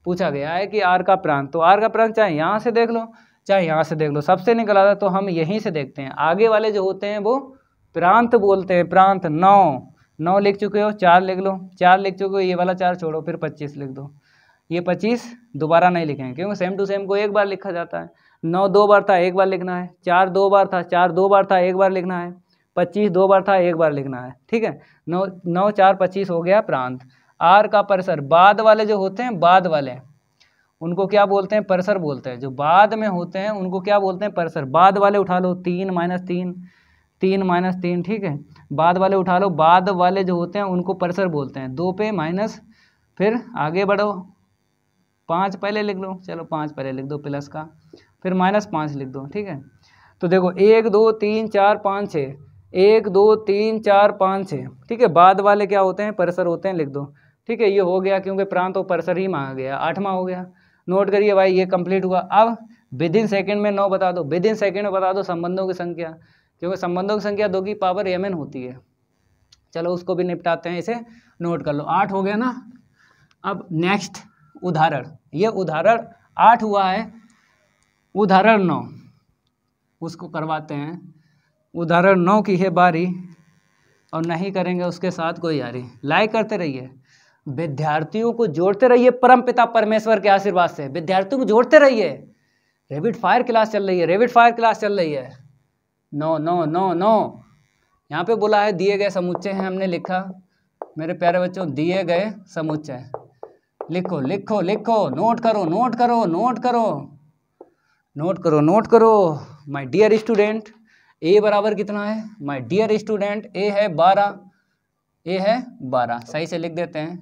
पूछा गया है कि आर का प्रांत तो आर का प्रांत चाहे यहाँ से देख लो चाहे यहाँ से देख लो सबसे निकला था तो हम यहीं से देखते हैं आगे वाले जो होते हैं वो प्रांत बोलते हैं प्रांत नौ नौ लिख चुके हो चार लिख लो चार लिख चुके हो ये वाला चार छोड़ो फिर पच्चीस लिख दो ये पच्चीस दोबारा नहीं हैं क्योंकि सेम टू सेम को एक बार लिखा जाता है नौ दो बार था एक बार लिखना है चार दो बार था चार दो बार था एक बार लिखना है पच्चीस दो बार था एक बार लिखना है ठीक है नौ नौ चार पच्चीस हो गया प्रांत आर का परिसर बाद वाले जो होते हैं बाद वाले उनको क्या बोलते हैं परिसर बोलते हैं जो बाद में होते हैं उनको क्या बोलते हैं परिसर बाद वाले उठा लो तीन माइनस तीन तीन माइनस तीन ठीक है बाद वाले उठा लो बाद वाले जो होते हैं उनको परिसर बोलते हैं दो पे माइनस फिर आगे बढ़ो पाँच पहले लिख लो चलो पाँच पहले लिख दो प्लस का फिर माइनस पाँच लिख दो ठीक है तो देखो एक दो तीन चार पाँच छः एक दो तीन चार पाँच छः ठीक है बाद वाले क्या होते हैं परिसर होते हैं लिख दो ठीक है ये हो गया क्योंकि प्रांत और परिसर ही मांगा गया आठवां हो गया नोट करिए भाई ये कंप्लीट हुआ अब विद इन सेकेंड में नौ बता दो विद इन सेकेंड में बता दो संबंधों की संख्या क्योंकि संबंधों की संख्या दो की पावर एम एन होती है चलो उसको भी निपटाते हैं इसे नोट कर लो आठ हो गया ना अब नेक्स्ट उदाहरण ये उदाहरण आठ हुआ है उदाहरण नौ उसको करवाते हैं उदाहरण नौ की है बारी और नहीं करेंगे उसके साथ कोई यारी लाइक करते रहिए विद्यार्थियों को जोड़ते रहिए परम पिता परमेश्वर के आशीर्वाद से विद्यार्थियों को जोड़ते रहिए रेबिड फायर क्लास चल रही है रेबिड फायर क्लास चल रही है नो नो नो नो यहाँ पे बोला है दिए गए समुच्चय हैं हमने लिखा मेरे प्यारे बच्चों दिए गए समुच्चय लिखो लिखो लिखो नोट करो नोट करो नोट करो नोट करो नोट करो माई डियर स्टूडेंट ए बराबर कितना है माई डियर स्टूडेंट ए है बारह ए है बारह सही से लिख देते हैं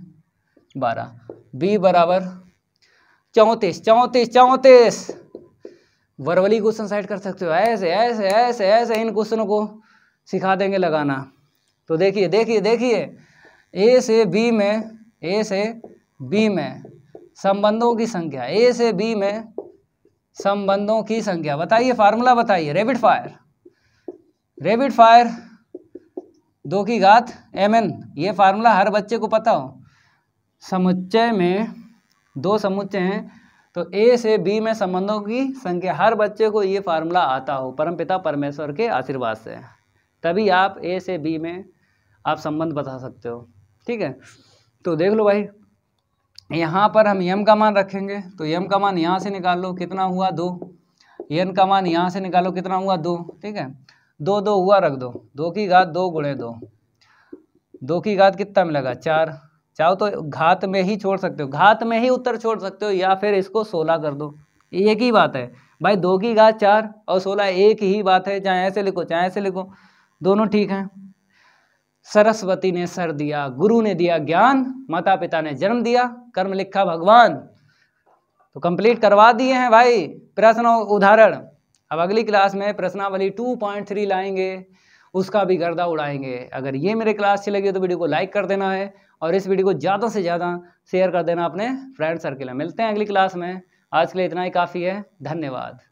बारह बी बराबर चौंतीस चौंतीस चौंतीस वर्वली क्वेश्चन साइड कर सकते हो ऐसे ऐसे ऐसे ऐसे इन क्वेश्चनों को सिखा देंगे लगाना तो देखिए देखिए देखिए ए से बी में ए से बी में संबंधों की संख्या ए से बी में संबंधों की संख्या बताइए फार्मूला बताइए रेबिड फायर रेबिड फायर दो की घात एम एन ये फार्मूला हर बच्चे को पता हो समुच्चय में दो समुच्चय हैं तो ए से बी में संबंधों की संख्या हर बच्चे को ये फार्मूला आता हो परमपिता परमेश्वर के आशीर्वाद से तभी आप ए से बी में आप संबंध बता सकते हो ठीक है तो देख लो भाई यहाँ पर हम यम का मान रखेंगे तो यम का मान यहाँ से निकाल लो कितना हुआ दो यन का मान यहाँ से निकालो कितना हुआ दो ठीक है दो दो हुआ रख दो दो की घात दो गुणे दो दो की घात कितना मिलेगा चार चाहो तो घात में ही छोड़ सकते हो घात में ही उत्तर छोड़ सकते हो या फिर इसको सोलह कर दो एक ही बात है भाई दो की घात चार और सोलह एक ही बात है चाहे ऐसे लिखो चाहे ऐसे लिखो दोनों ठीक हैं सरस्वती ने सर दिया गुरु ने दिया ज्ञान माता पिता ने जन्म दिया कर्म लिखा भगवान तो कंप्लीट करवा दिए हैं भाई प्रश्न उदाहरण अब अगली क्लास में प्रश्नावली 2.3 लाएंगे उसका भी गर्दा उड़ाएंगे अगर ये मेरे क्लास अच्छी लगी तो वीडियो को लाइक कर देना है और इस वीडियो को ज़्यादा से ज़्यादा शेयर कर देना अपने फ्रेंड सर्किल में मिलते हैं अगली क्लास में आज के लिए इतना ही काफ़ी है धन्यवाद